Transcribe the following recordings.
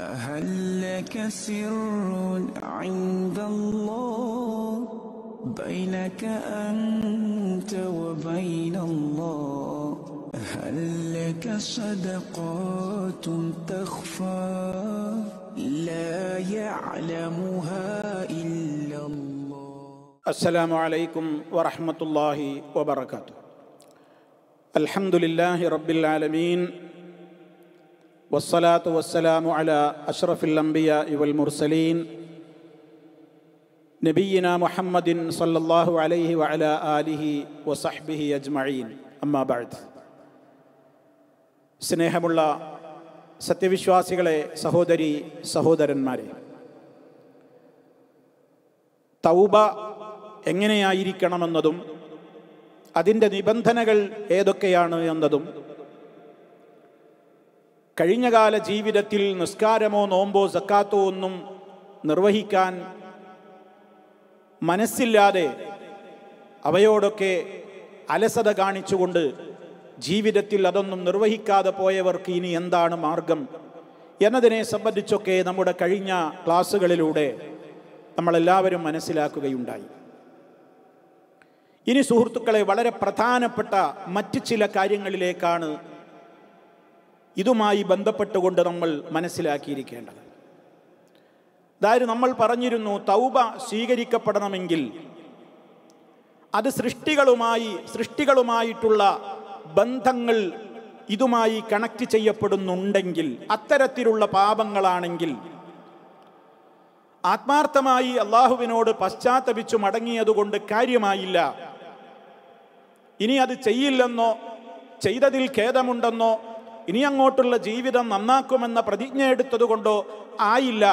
هل لك سر عند الله بينك أنت وبين الله هل لك صدقات تخفى لا يعلمها إلا الله السلام عليكم ورحمة الله وبركاته الحمد لله رب العالمين വസ്സലാത്തു വസ്സലാമു അല അഷ്റഫിൽ അംബിയ ഇവൽ മുർസലീൻ നബീന മുഹമ്മദിൻ സല്ലാഹു അലൈഹി വല ആലിഹി വസഹ്ബിഹി അജ്മഈൻ അമ്മാ ബഅദ് സ്നേഹമുള്ള സത്യവിശ്വാസികളെ സഹോദരി സഹോദരന്മാരെ തൗബ എങ്ങനെയായിരിക്കണമെന്നതും അതിൻ്റെ നിബന്ധനകൾ ഏതൊക്കെയാണ് എന്നതും കഴിഞ്ഞകാല ജീവിതത്തിൽ നിസ്കാരമോ നോമ്പോ സക്കാത്തോ ഒന്നും നിർവഹിക്കാൻ മനസ്സില്ലാതെ അവയോടൊക്കെ അലസത കാണിച്ചുകൊണ്ട് ജീവിതത്തിൽ അതൊന്നും നിർവഹിക്കാതെ പോയവർക്ക് ഇനി എന്താണ് മാർഗം എന്നതിനെ സംബന്ധിച്ചൊക്കെ നമ്മുടെ കഴിഞ്ഞ ക്ലാസ്സുകളിലൂടെ നമ്മളെല്ലാവരും മനസ്സിലാക്കുകയുണ്ടായി ഇനി സുഹൃത്തുക്കളെ വളരെ പ്രധാനപ്പെട്ട മറ്റ് ചില കാര്യങ്ങളിലേക്കാണ് ഇതുമായി ബന്ധപ്പെട്ടുകൊണ്ട് നമ്മൾ മനസ്സിലാക്കിയിരിക്കേണ്ടത് അതായത് നമ്മൾ പറഞ്ഞിരുന്നു തൗബ സ്വീകരിക്കപ്പെടണമെങ്കിൽ അത് സൃഷ്ടികളുമായി സൃഷ്ടികളുമായിട്ടുള്ള ബന്ധങ്ങൾ ഇതുമായി കണക്ട് ചെയ്യപ്പെടുന്നുണ്ടെങ്കിൽ അത്തരത്തിലുള്ള പാപങ്ങളാണെങ്കിൽ ആത്മാർത്ഥമായി അള്ളാഹുവിനോട് പശ്ചാത്തപിച്ചു മടങ്ങിയതുകൊണ്ട് കാര്യമായില്ല ഇനി അത് ചെയ്യില്ലെന്നോ ചെയ്തതിൽ ഖേദമുണ്ടെന്നോ ഇനി അങ്ങോട്ടുള്ള ജീവിതം നന്നാക്കുമെന്ന പ്രതിജ്ഞ എടുത്തതുകൊണ്ടോ ആയില്ല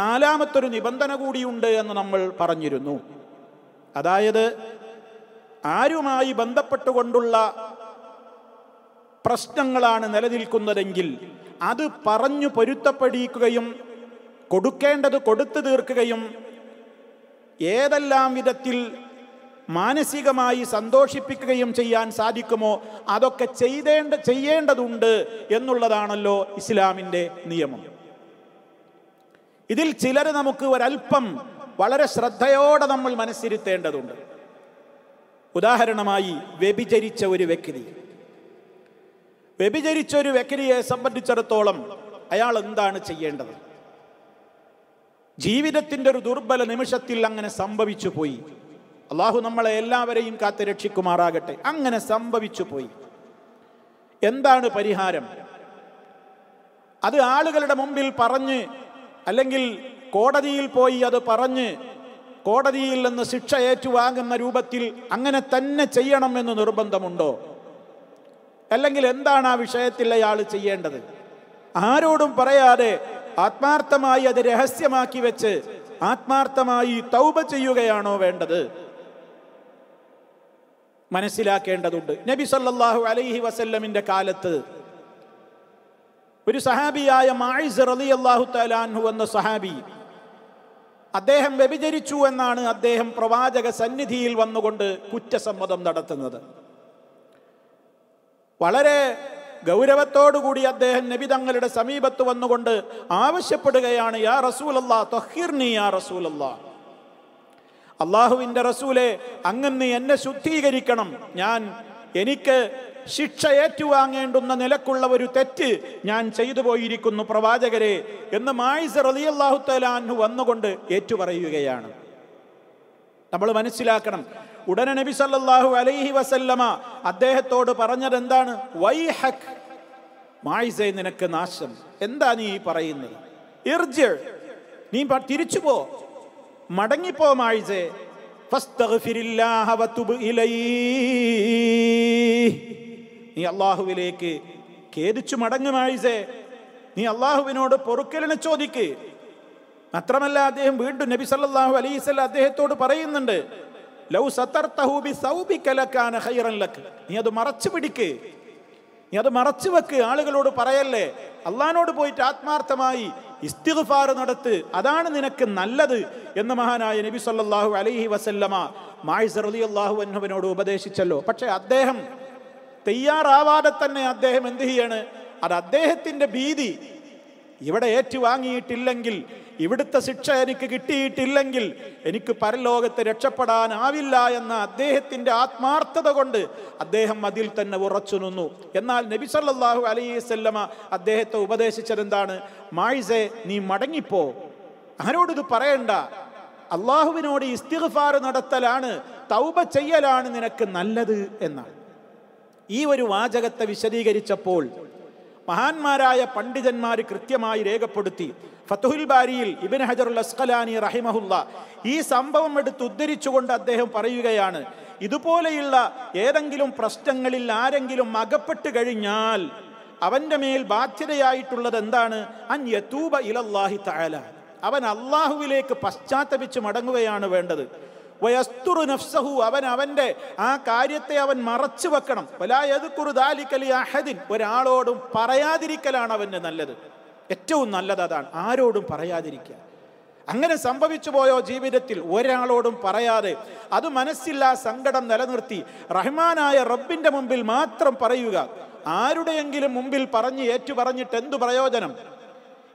നാലാമത്തൊരു നിബന്ധന കൂടിയുണ്ട് എന്ന് നമ്മൾ പറഞ്ഞിരുന്നു അതായത് ആരുമായി ബന്ധപ്പെട്ടുകൊണ്ടുള്ള പ്രശ്നങ്ങളാണ് നിലനിൽക്കുന്നതെങ്കിൽ അത് പറഞ്ഞു പൊരുത്തപ്പെടിയിക്കുകയും കൊടുക്കേണ്ടത് കൊടുത്തു തീർക്കുകയും ഏതെല്ലാം വിധത്തിൽ മാനസികമായി സന്തോഷിപ്പിക്കുകയും ചെയ്യാൻ സാധിക്കുമോ അതൊക്കെ ചെയ്തേണ്ട ചെയ്യേണ്ടതുണ്ട് എന്നുള്ളതാണല്ലോ ഇസ്ലാമിൻ്റെ നിയമം ഇതിൽ ചിലർ നമുക്ക് ഒരൽപ്പം വളരെ ശ്രദ്ധയോടെ നമ്മൾ മനസ്സിരുത്തേണ്ടതുണ്ട് ഉദാഹരണമായി വ്യഭിചരിച്ച ഒരു വ്യക്തി വ്യഭിചരിച്ച ഒരു വ്യക്തിയെ സംബന്ധിച്ചിടത്തോളം അയാൾ എന്താണ് ചെയ്യേണ്ടത് ജീവിതത്തിൻ്റെ ഒരു ദുർബല നിമിഷത്തിൽ അങ്ങനെ സംഭവിച്ചു പോയി അള്ളാഹു നമ്മളെ എല്ലാവരെയും കാത്ത് രക്ഷിക്കുമാറാകട്ടെ അങ്ങനെ സംഭവിച്ചു പോയി എന്താണ് പരിഹാരം അത് ആളുകളുടെ മുമ്പിൽ പറഞ്ഞ് അല്ലെങ്കിൽ കോടതിയിൽ പോയി അത് പറഞ്ഞ് കോടതിയിൽ നിന്ന് ശിക്ഷ ഏറ്റുവാങ്ങുന്ന രൂപത്തിൽ അങ്ങനെ തന്നെ ചെയ്യണം എന്ന് നിർബന്ധമുണ്ടോ അല്ലെങ്കിൽ എന്താണ് ആ വിഷയത്തിൽ അയാൾ ചെയ്യേണ്ടത് ആരോടും പറയാതെ ആത്മാർത്ഥമായി അത് രഹസ്യമാക്കി വെച്ച് ആത്മാർത്ഥമായി തൗബ ചെയ്യുകയാണോ വേണ്ടത് മനസ്സിലാക്കേണ്ടതുണ്ട് നബി സല്ലാഹു അലൈഹി വസല്ലമിന്റെ കാലത്ത് ഒരു സഹാബിയായ മായിസ് അലി അള്ളാഹു തലാൻഹു എന്ന സഹാബി അദ്ദേഹം വ്യഭിചരിച്ചു എന്നാണ് അദ്ദേഹം പ്രവാചക സന്നിധിയിൽ വന്നുകൊണ്ട് കുറ്റസമ്മതം നടത്തുന്നത് വളരെ ഗൗരവത്തോടുകൂടി അദ്ദേഹം നബി തങ്ങളുടെ സമീപത്ത് വന്നുകൊണ്ട് ആവശ്യപ്പെടുകയാണ് യാ റസൂലല്ലാ തൊഹീർണി യാ റസൂലല്ലാ അള്ളാഹുവിന്റെ റസൂലെ അങ്ങന്ന് എന്നെ ശുദ്ധീകരിക്കണം ഞാൻ എനിക്ക് ശിക്ഷ ഏറ്റുവാങ്ങേണ്ടുന്ന നിലക്കുള്ള ഒരു തെറ്റ് ഞാൻ ചെയ്തു പോയിരിക്കുന്നു പ്രവാചകരെ എന്ന് മായിസ് അലി അള്ളാഹു തലാഹു വന്നുകൊണ്ട് ഏറ്റുപറയുകയാണ് നമ്മൾ മനസ്സിലാക്കണം ഉടനെ നബി സല്ലാഹു അലൈഹി വസല്ലമ അദ്ദേഹത്തോട് പറഞ്ഞത് എന്താണ് വൈഹക് മായിസേ നിനക്ക് നാശം എന്താ നീ പറയുന്നത് നീ തിരിച്ചു പോ മടങ്ങിപ്പോ മായിസേ നീ അള്ളാഹുവിലേക്ക് ഖേദിച്ചു മടങ്ങുമായിസേ നീ അള്ളാഹുവിനോട് പൊറുക്കലിനെ ചോദിക്ക് മാത്രമല്ല അദ്ദേഹം വീണ്ടും നബി സല്ലാഹു അലൈസ് അദ്ദേഹത്തോട് പറയുന്നുണ്ട് ലൗ നീ അത് മറച്ചു പിടിക്ക് നീ അത് മറച്ചു വെക്ക് ആളുകളോട് പറയല്ലേ അള്ളഹാനോട് പോയിട്ട് ആത്മാർത്ഥമായി ഇസ്തിഗ്ഫാർ നടത്ത് അതാണ് നിനക്ക് നല്ലത് എന്ന് മഹാനായ നബി സല്ലല്ലാഹു അലൈഹി വസല്ലമ മായിസ് റളിയല്ലാഹു അൻഹുവിനോട് ഉപദേശിച്ചല്ലോ പക്ഷേ അദ്ദേഹം തയ്യാറാവാതെ തന്നെ അദ്ദേഹം എന്ത് ചെയ്യാണ് അത് അദ്ദേഹത്തിന്റെ ഭീതി ഇവിടെ ഏറ്റുവാങ്ങിയിട്ടില്ലെങ്കിൽ ഇവിടുത്തെ ശിക്ഷ എനിക്ക് കിട്ടിയിട്ടില്ലെങ്കിൽ എനിക്ക് പരലോകത്ത് രക്ഷപ്പെടാനാവില്ല എന്ന അദ്ദേഹത്തിൻ്റെ ആത്മാർത്ഥത കൊണ്ട് അദ്ദേഹം അതിൽ തന്നെ ഉറച്ചു നിന്നു എന്നാൽ നബി സല്ലാഹു അലൈസല്ലമ അദ്ദേഹത്തെ ഉപദേശിച്ചതെന്താണ് മായിസെ നീ മടങ്ങിപ്പോ ഇത് പറയണ്ട അള്ളാഹുവിനോട് ഇസ്തിഗ്ഫാർ നടത്തലാണ് തൗബ ചെയ്യലാണ് നിനക്ക് നല്ലത് എന്നാണ് ഈ ഒരു വാചകത്തെ വിശദീകരിച്ചപ്പോൾ മഹാന്മാരായ പണ്ഡിതന്മാർ കൃത്യമായി രേഖപ്പെടുത്തി ഫത്തുഹുൽ ബാരിയിൽ ഇബിൻ ഹജറുൽ അസ്കലാനി റഹിമഹുല്ല ഈ സംഭവം എടുത്ത് ഉദ്ധരിച്ചുകൊണ്ട് അദ്ദേഹം പറയുകയാണ് ഇതുപോലെയുള്ള ഏതെങ്കിലും പ്രശ്നങ്ങളിൽ ആരെങ്കിലും അകപ്പെട്ട് കഴിഞ്ഞാൽ അവൻ്റെ മേൽ ബാധ്യതയായിട്ടുള്ളത് എന്താണ് അൻ ഇലല്ലാഹി താല അവൻ അള്ളാഹുവിലേക്ക് പശ്ചാത്തപിച്ച് മടങ്ങുകയാണ് വേണ്ടത് വയസ്തുറു നഫ്സഹു അവൻ അവൻ്റെ ആ കാര്യത്തെ അവൻ മറച്ചു വെക്കണം വലായതുക്കുറു ദാലിക്കലി അഹദിൻ ഒരാളോടും പറയാതിരിക്കലാണ് അവൻ്റെ നല്ലത് ഏറ്റവും നല്ലത് അതാണ് ആരോടും പറയാതിരിക്കുക അങ്ങനെ സംഭവിച്ചു പോയോ ജീവിതത്തിൽ ഒരാളോടും പറയാതെ അത് മനസ്സില്ല സങ്കടം നിലനിർത്തി റഹ്മാനായ റബ്ബിൻ്റെ മുമ്പിൽ മാത്രം പറയുക ആരുടെയെങ്കിലും മുമ്പിൽ പറഞ്ഞ് ഏറ്റുപറഞ്ഞിട്ട് എന്തു പ്രയോജനം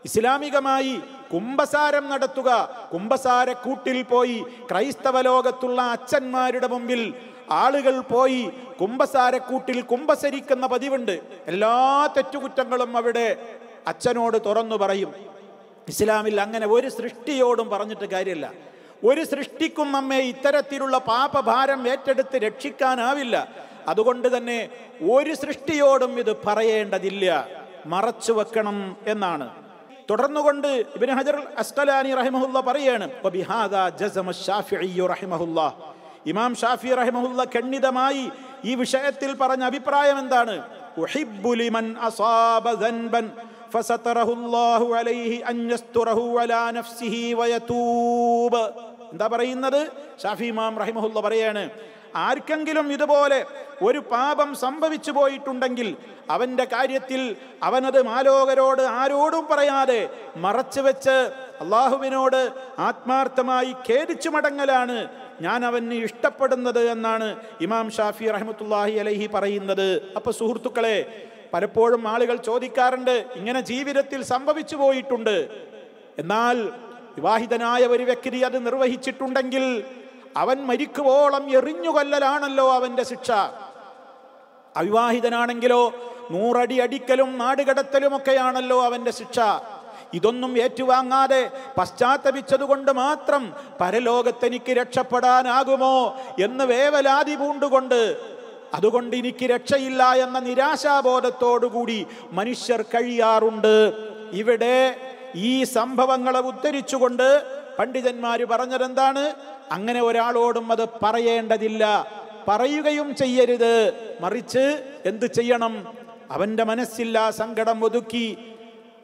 ഇസ്ലാമികമായി കുംഭസാരം നടത്തുക കുംഭസാരക്കൂട്ടിൽ പോയി ക്രൈസ്തവ ലോകത്തുള്ള അച്ഛന്മാരുടെ മുമ്പിൽ ആളുകൾ പോയി കുംഭസാരക്കൂട്ടിൽ കുംഭസരിക്കുന്ന പതിവുണ്ട് എല്ലാ തെറ്റുകുറ്റങ്ങളും അവിടെ അച്ഛനോട് തുറന്നു പറയും ഇസ്ലാമിൽ അങ്ങനെ ഒരു സൃഷ്ടിയോടും പറഞ്ഞിട്ട് കാര്യമില്ല ഒരു സൃഷ്ടിക്കും നമ്മെ ഇത്തരത്തിലുള്ള പാപഭാരം ഏറ്റെടുത്ത് രക്ഷിക്കാനാവില്ല അതുകൊണ്ട് തന്നെ ഒരു സൃഷ്ടിയോടും ഇത് പറയേണ്ടതില്ല മറച്ചു വെക്കണം എന്നാണ് തുടർന്നുകൊണ്ട് ഇബിൻ ഹജർ അസ്കലാനി റഹിമഹുല്ല പറയാണ് ഇമാം ഷാഫി റഹിമഹുല്ല ഖണ്ഡിതമായി ഈ വിഷയത്തിൽ പറഞ്ഞ അഭിപ്രായം എന്താണ് എന്താ പറയുന്നത് ഷാഫി ഇമാം റഹിമഹുല്ല പറയാണ് ആർക്കെങ്കിലും ഇതുപോലെ ഒരു പാപം സംഭവിച്ചു പോയിട്ടുണ്ടെങ്കിൽ അവൻ്റെ കാര്യത്തിൽ അവനത് മാലോകരോട് ആരോടും പറയാതെ മറച്ചു വെച്ച് അള്ളാഹുവിനോട് ആത്മാർത്ഥമായി ഖേദിച്ചു മടങ്ങലാണ് ഞാൻ അവന് ഇഷ്ടപ്പെടുന്നത് എന്നാണ് ഇമാം ഷാഫി റഹമത്തുല്ലാഹി അലഹി പറയുന്നത് അപ്പൊ സുഹൃത്തുക്കളെ പലപ്പോഴും ആളുകൾ ചോദിക്കാറുണ്ട് ഇങ്ങനെ ജീവിതത്തിൽ സംഭവിച്ചു പോയിട്ടുണ്ട് എന്നാൽ വിവാഹിതനായ ഒരു വ്യക്തി അത് നിർവഹിച്ചിട്ടുണ്ടെങ്കിൽ അവൻ മരിക്കുവോളം എറിഞ്ഞുകൊല്ലലാണല്ലോ അവന്റെ ശിക്ഷ അവിവാഹിതനാണെങ്കിലോ നൂറടി അടിക്കലും നാടുകടത്തലുമൊക്കെയാണല്ലോ അവന്റെ ശിക്ഷ ഇതൊന്നും ഏറ്റുവാങ്ങാതെ പശ്ചാത്തപിച്ചതുകൊണ്ട് മാത്രം പരലോകത്തെനിക്ക് രക്ഷപ്പെടാനാകുമോ എന്ന് വേവലാതി പൂണ്ടുകൊണ്ട് അതുകൊണ്ട് എനിക്ക് രക്ഷയില്ല എന്ന നിരാശാബോധത്തോടുകൂടി മനുഷ്യർ കഴിയാറുണ്ട് ഇവിടെ ഈ സംഭവങ്ങളെ ഉദ്ധരിച്ചുകൊണ്ട് പണ്ഡിതന്മാർ പറഞ്ഞതെന്താണ് അങ്ങനെ ഒരാളോടും അത് പറയേണ്ടതില്ല പറയുകയും ചെയ്യരുത് മറിച്ച് എന്ത് ചെയ്യണം അവന്റെ മനസ്സില്ല സങ്കടം ഒതുക്കി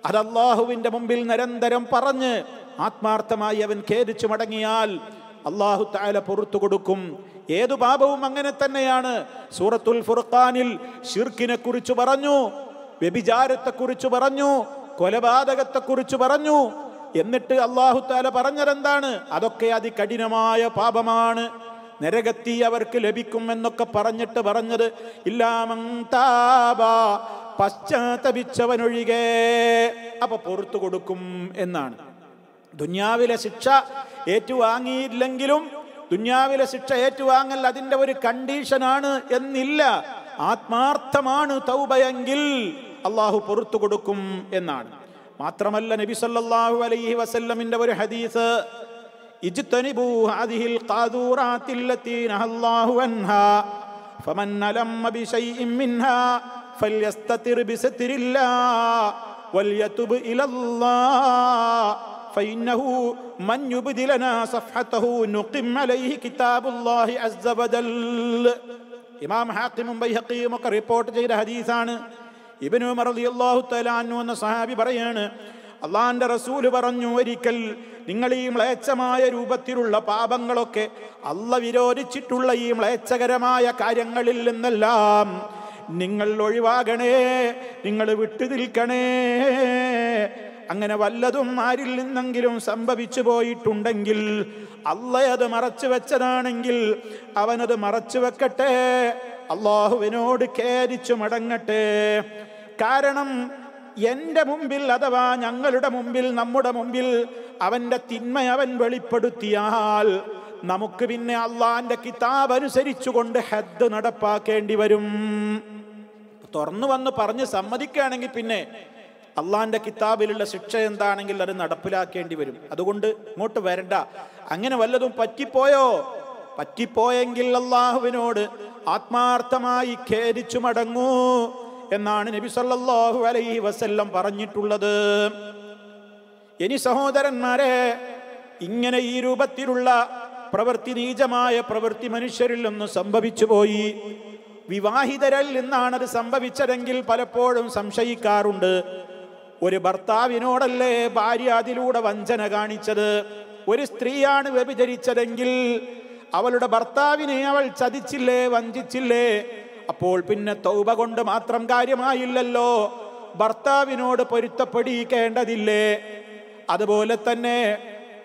അത് മുമ്പിൽ നിരന്തരം പറഞ്ഞ് ആത്മാർത്ഥമായി അവൻ ഖേദിച്ചു മടങ്ങിയാൽ അള്ളാഹു താല പുറത്തു കൊടുക്കും ഏതു പാപവും അങ്ങനെ തന്നെയാണ് സൂറത്തുൽ ഫുർഖാനിൽ ഷിർക്കിനെ കുറിച്ച് പറഞ്ഞു കുറിച്ച് പറഞ്ഞു കൊലപാതകത്തെക്കുറിച്ച് പറഞ്ഞു എന്നിട്ട് അള്ളാഹുത്താല പറഞ്ഞതെന്താണ് അതൊക്കെ അതികഠിനമായ പാപമാണ് നരകത്തി അവർക്ക് ലഭിക്കും എന്നൊക്കെ പറഞ്ഞിട്ട് പറഞ്ഞത് ഇല്ലാമങ്താബ പശ്ചാത്തപിച്ചവനൊഴികെ അപ്പൊ പൊറത്തു കൊടുക്കും എന്നാണ് ദുന്യാവിലെ ശിക്ഷ ഏറ്റുവാങ്ങിയില്ലെങ്കിലും ദുന്യാവിലെ ശിക്ഷ ഏറ്റുവാങ്ങൽ അതിൻ്റെ ഒരു കണ്ടീഷനാണ് എന്നില്ല ആത്മാർത്ഥമാണ് തൗബയെങ്കിൽ അള്ളാഹു പൊറത്തു കൊടുക്കും എന്നാണ് صلى الله الله عليه وسلم من حديث اجتنبوا هذه القاذورات التي نهى عنها فمن بشيء منها فليستتر بستر الله وليتب الى الله فإنه من يبدلنا صفحته نقم عليه كتاب الله عز وجل إمام حاكم بيهقي مكر ريبورت جيد حديثان ഇബിനു മറദിയല്ലാഹു തലാനു എന്ന സഹാബി പറയാണ് അള്ളാന്റെ റസൂല് പറഞ്ഞു ഒരിക്കൽ നിങ്ങൾ ഈ മ്ലേച്ഛമായ രൂപത്തിലുള്ള പാപങ്ങളൊക്കെ അള്ള വിരോധിച്ചിട്ടുള്ള ഈ മ്ലേച്ഛകരമായ കാര്യങ്ങളിൽ നിന്നെല്ലാം നിങ്ങൾ ഒഴിവാകണേ നിങ്ങൾ വിട്ടു നിൽക്കണേ അങ്ങനെ വല്ലതും ആരിൽ നിന്നെങ്കിലും സംഭവിച്ചു പോയിട്ടുണ്ടെങ്കിൽ അത് മറച്ചു വെച്ചതാണെങ്കിൽ അവനത് മറച്ചു വെക്കട്ടെ അള്ളാഹുവിനോട് ഖേദിച്ചു മടങ്ങട്ടെ കാരണം എൻ്റെ മുമ്പിൽ അഥവാ ഞങ്ങളുടെ മുമ്പിൽ നമ്മുടെ മുമ്പിൽ അവൻ്റെ തിന്മ അവൻ വെളിപ്പെടുത്തിയാൽ നമുക്ക് പിന്നെ അള്ളാന്റെ കിതാബ് അനുസരിച്ചുകൊണ്ട് ഹെദ് നടപ്പാക്കേണ്ടി വരും തുറന്നു വന്ന് പറഞ്ഞ് സമ്മതിക്കുകയാണെങ്കിൽ പിന്നെ അള്ളാന്റെ കിതാബിലുള്ള ശിക്ഷ എന്താണെങ്കിൽ അത് നടപ്പിലാക്കേണ്ടി വരും അതുകൊണ്ട് ഇങ്ങോട്ട് വരണ്ട അങ്ങനെ വല്ലതും പറ്റിപ്പോയോ പറ്റിപ്പോയെങ്കിൽ അള്ളാഹുവിനോട് ആത്മാർത്ഥമായി ഖേദിച്ചു മടങ്ങൂ എന്നാണ് നബി സല്ലല്ലാഹു അലൈഹി വസല്ലം പറഞ്ഞിട്ടുള്ളത് ഇനി സഹോദരന്മാരെ ഇങ്ങനെ ഈ രൂപത്തിലുള്ള പ്രവൃത്തി നീചമായ പ്രവൃത്തി മനുഷ്യരിൽ നിന്ന് സംഭവിച്ചു പോയി വിവാഹിതരിൽ നിന്നാണത് സംഭവിച്ചതെങ്കിൽ പലപ്പോഴും സംശയിക്കാറുണ്ട് ഒരു ഭർത്താവിനോടല്ലേ ഭാര്യ അതിലൂടെ വഞ്ചന കാണിച്ചത് ഒരു സ്ത്രീയാണ് വ്യഭിചരിച്ചതെങ്കിൽ അവളുടെ ഭർത്താവിനെ അവൾ ചതിച്ചില്ലേ വഞ്ചിച്ചില്ലേ അപ്പോൾ പിന്നെ തൗബ കൊണ്ട് മാത്രം കാര്യമായില്ലല്ലോ ഭർത്താവിനോട് പൊരുത്തപ്പെടിയിക്കേണ്ടതില്ലേ അതുപോലെ തന്നെ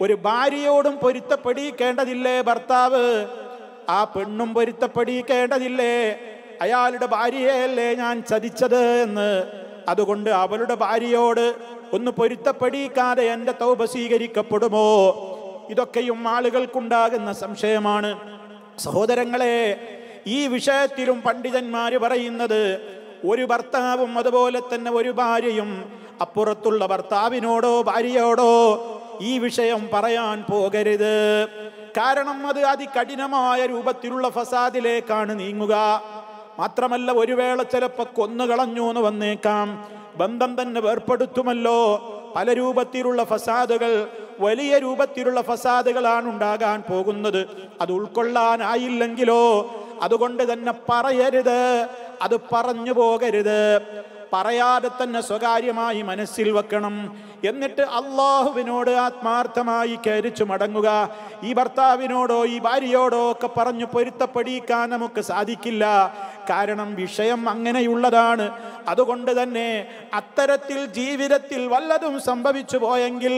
ഒരു ഭാര്യയോടും പൊരുത്തപ്പെടിയിക്കേണ്ടതില്ലേ ഭർത്താവ് ആ പെണ്ണും പൊരുത്തപ്പെടിയിക്കേണ്ടതില്ലേ അയാളുടെ ഭാര്യയല്ലേ ഞാൻ ചതിച്ചത് എന്ന് അതുകൊണ്ട് അവളുടെ ഭാര്യയോട് ഒന്ന് പൊരുത്തപ്പെടിയിക്കാതെ എൻ്റെ തൗപ സ്വീകരിക്കപ്പെടുമോ ഇതൊക്കെയും ആളുകൾക്കുണ്ടാകുന്ന സംശയമാണ് സഹോദരങ്ങളെ ഈ വിഷയത്തിലും പണ്ഡിതന്മാർ പറയുന്നത് ഒരു ഭർത്താവും അതുപോലെ തന്നെ ഒരു ഭാര്യയും അപ്പുറത്തുള്ള ഭർത്താവിനോടോ ഭാര്യയോടോ ഈ വിഷയം പറയാൻ പോകരുത് കാരണം അത് അതികഠിനമായ രൂപത്തിലുള്ള ഫസാദിലേക്കാണ് നീങ്ങുക മാത്രമല്ല ഒരു വേള ചിലപ്പോൾ കൊന്നുകളഞ്ഞു എന്ന് വന്നേക്കാം ബന്ധം തന്നെ വേർപ്പെടുത്തുമല്ലോ പല രൂപത്തിലുള്ള ഫസാദുകൾ വലിയ രൂപത്തിലുള്ള ഫസാദുകളാണ് ഉണ്ടാകാൻ പോകുന്നത് അത് ഉൾക്കൊള്ളാനായില്ലെങ്കിലോ അതുകൊണ്ട് തന്നെ പറയരുത് അത് പറഞ്ഞു പോകരുത് പറയാതെ തന്നെ സ്വകാര്യമായി മനസ്സിൽ വെക്കണം എന്നിട്ട് അള്ളാഹുവിനോട് ആത്മാർത്ഥമായി കരിച്ചു മടങ്ങുക ഈ ഭർത്താവിനോടോ ഈ ഭാര്യയോടോ ഒക്കെ പറഞ്ഞു പൊരുത്തപ്പെടിക്കാൻ നമുക്ക് സാധിക്കില്ല കാരണം വിഷയം അങ്ങനെയുള്ളതാണ് അതുകൊണ്ട് തന്നെ അത്തരത്തിൽ ജീവിതത്തിൽ വല്ലതും സംഭവിച്ചു പോയെങ്കിൽ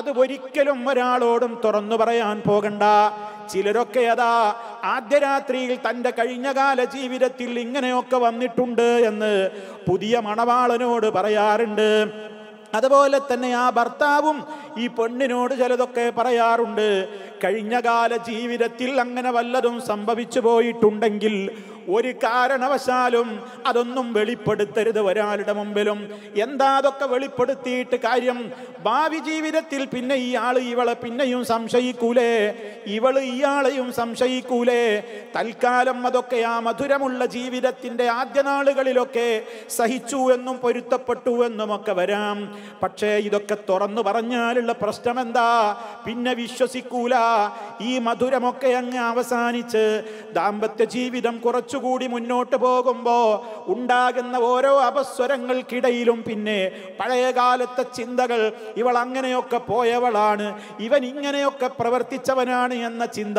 അത് ഒരിക്കലും ഒരാളോടും തുറന്നു പറയാൻ പോകണ്ട ചിലരൊക്കെ അതാ ആദ്യ രാത്രിയിൽ തൻ്റെ കഴിഞ്ഞകാല ജീവിതത്തിൽ ഇങ്ങനെയൊക്കെ വന്നിട്ടുണ്ട് എന്ന് പുതിയ മണവാളനോട് പറയാറുണ്ട് അതുപോലെ തന്നെ ആ ഭർത്താവും ഈ പെണ്ണിനോട് ചിലതൊക്കെ പറയാറുണ്ട് കഴിഞ്ഞകാല ജീവിതത്തിൽ അങ്ങനെ വല്ലതും സംഭവിച്ചു പോയിട്ടുണ്ടെങ്കിൽ ഒരു കാരണവശാലും അതൊന്നും വെളിപ്പെടുത്തരുത് ഒരാളുടെ മുമ്പിലും എന്താ അതൊക്കെ വെളിപ്പെടുത്തിയിട്ട് കാര്യം ഭാവി ജീവിതത്തിൽ പിന്നെ ഇയാൾ ഇവളെ പിന്നെയും സംശയിക്കൂലേ ഇവള് ഇയാളെയും സംശയിക്കൂലേ തൽക്കാലം അതൊക്കെ ആ മധുരമുള്ള ജീവിതത്തിൻ്റെ ആദ്യ നാളുകളിലൊക്കെ സഹിച്ചു എന്നും പൊരുത്തപ്പെട്ടു എന്നുമൊക്കെ വരാം പക്ഷേ ഇതൊക്കെ തുറന്നു പറഞ്ഞാൽ പിന്നെയുള്ള പ്രശ്നം എന്താ പിന്നെ വിശ്വസിക്കൂല ഈ മധുരമൊക്കെ അങ്ങ് അവസാനിച്ച് ദാമ്പത്യ ജീവിതം കുറച്ചുകൂടി മുന്നോട്ട് പോകുമ്പോൾ ഉണ്ടാകുന്ന ഓരോ അപസ്വരങ്ങൾക്കിടയിലും പിന്നെ പഴയകാലത്തെ ചിന്തകൾ ഇവൾ അങ്ങനെയൊക്കെ പോയവളാണ് ഇവൻ ഇങ്ങനെയൊക്കെ പ്രവർത്തിച്ചവനാണ് എന്ന ചിന്ത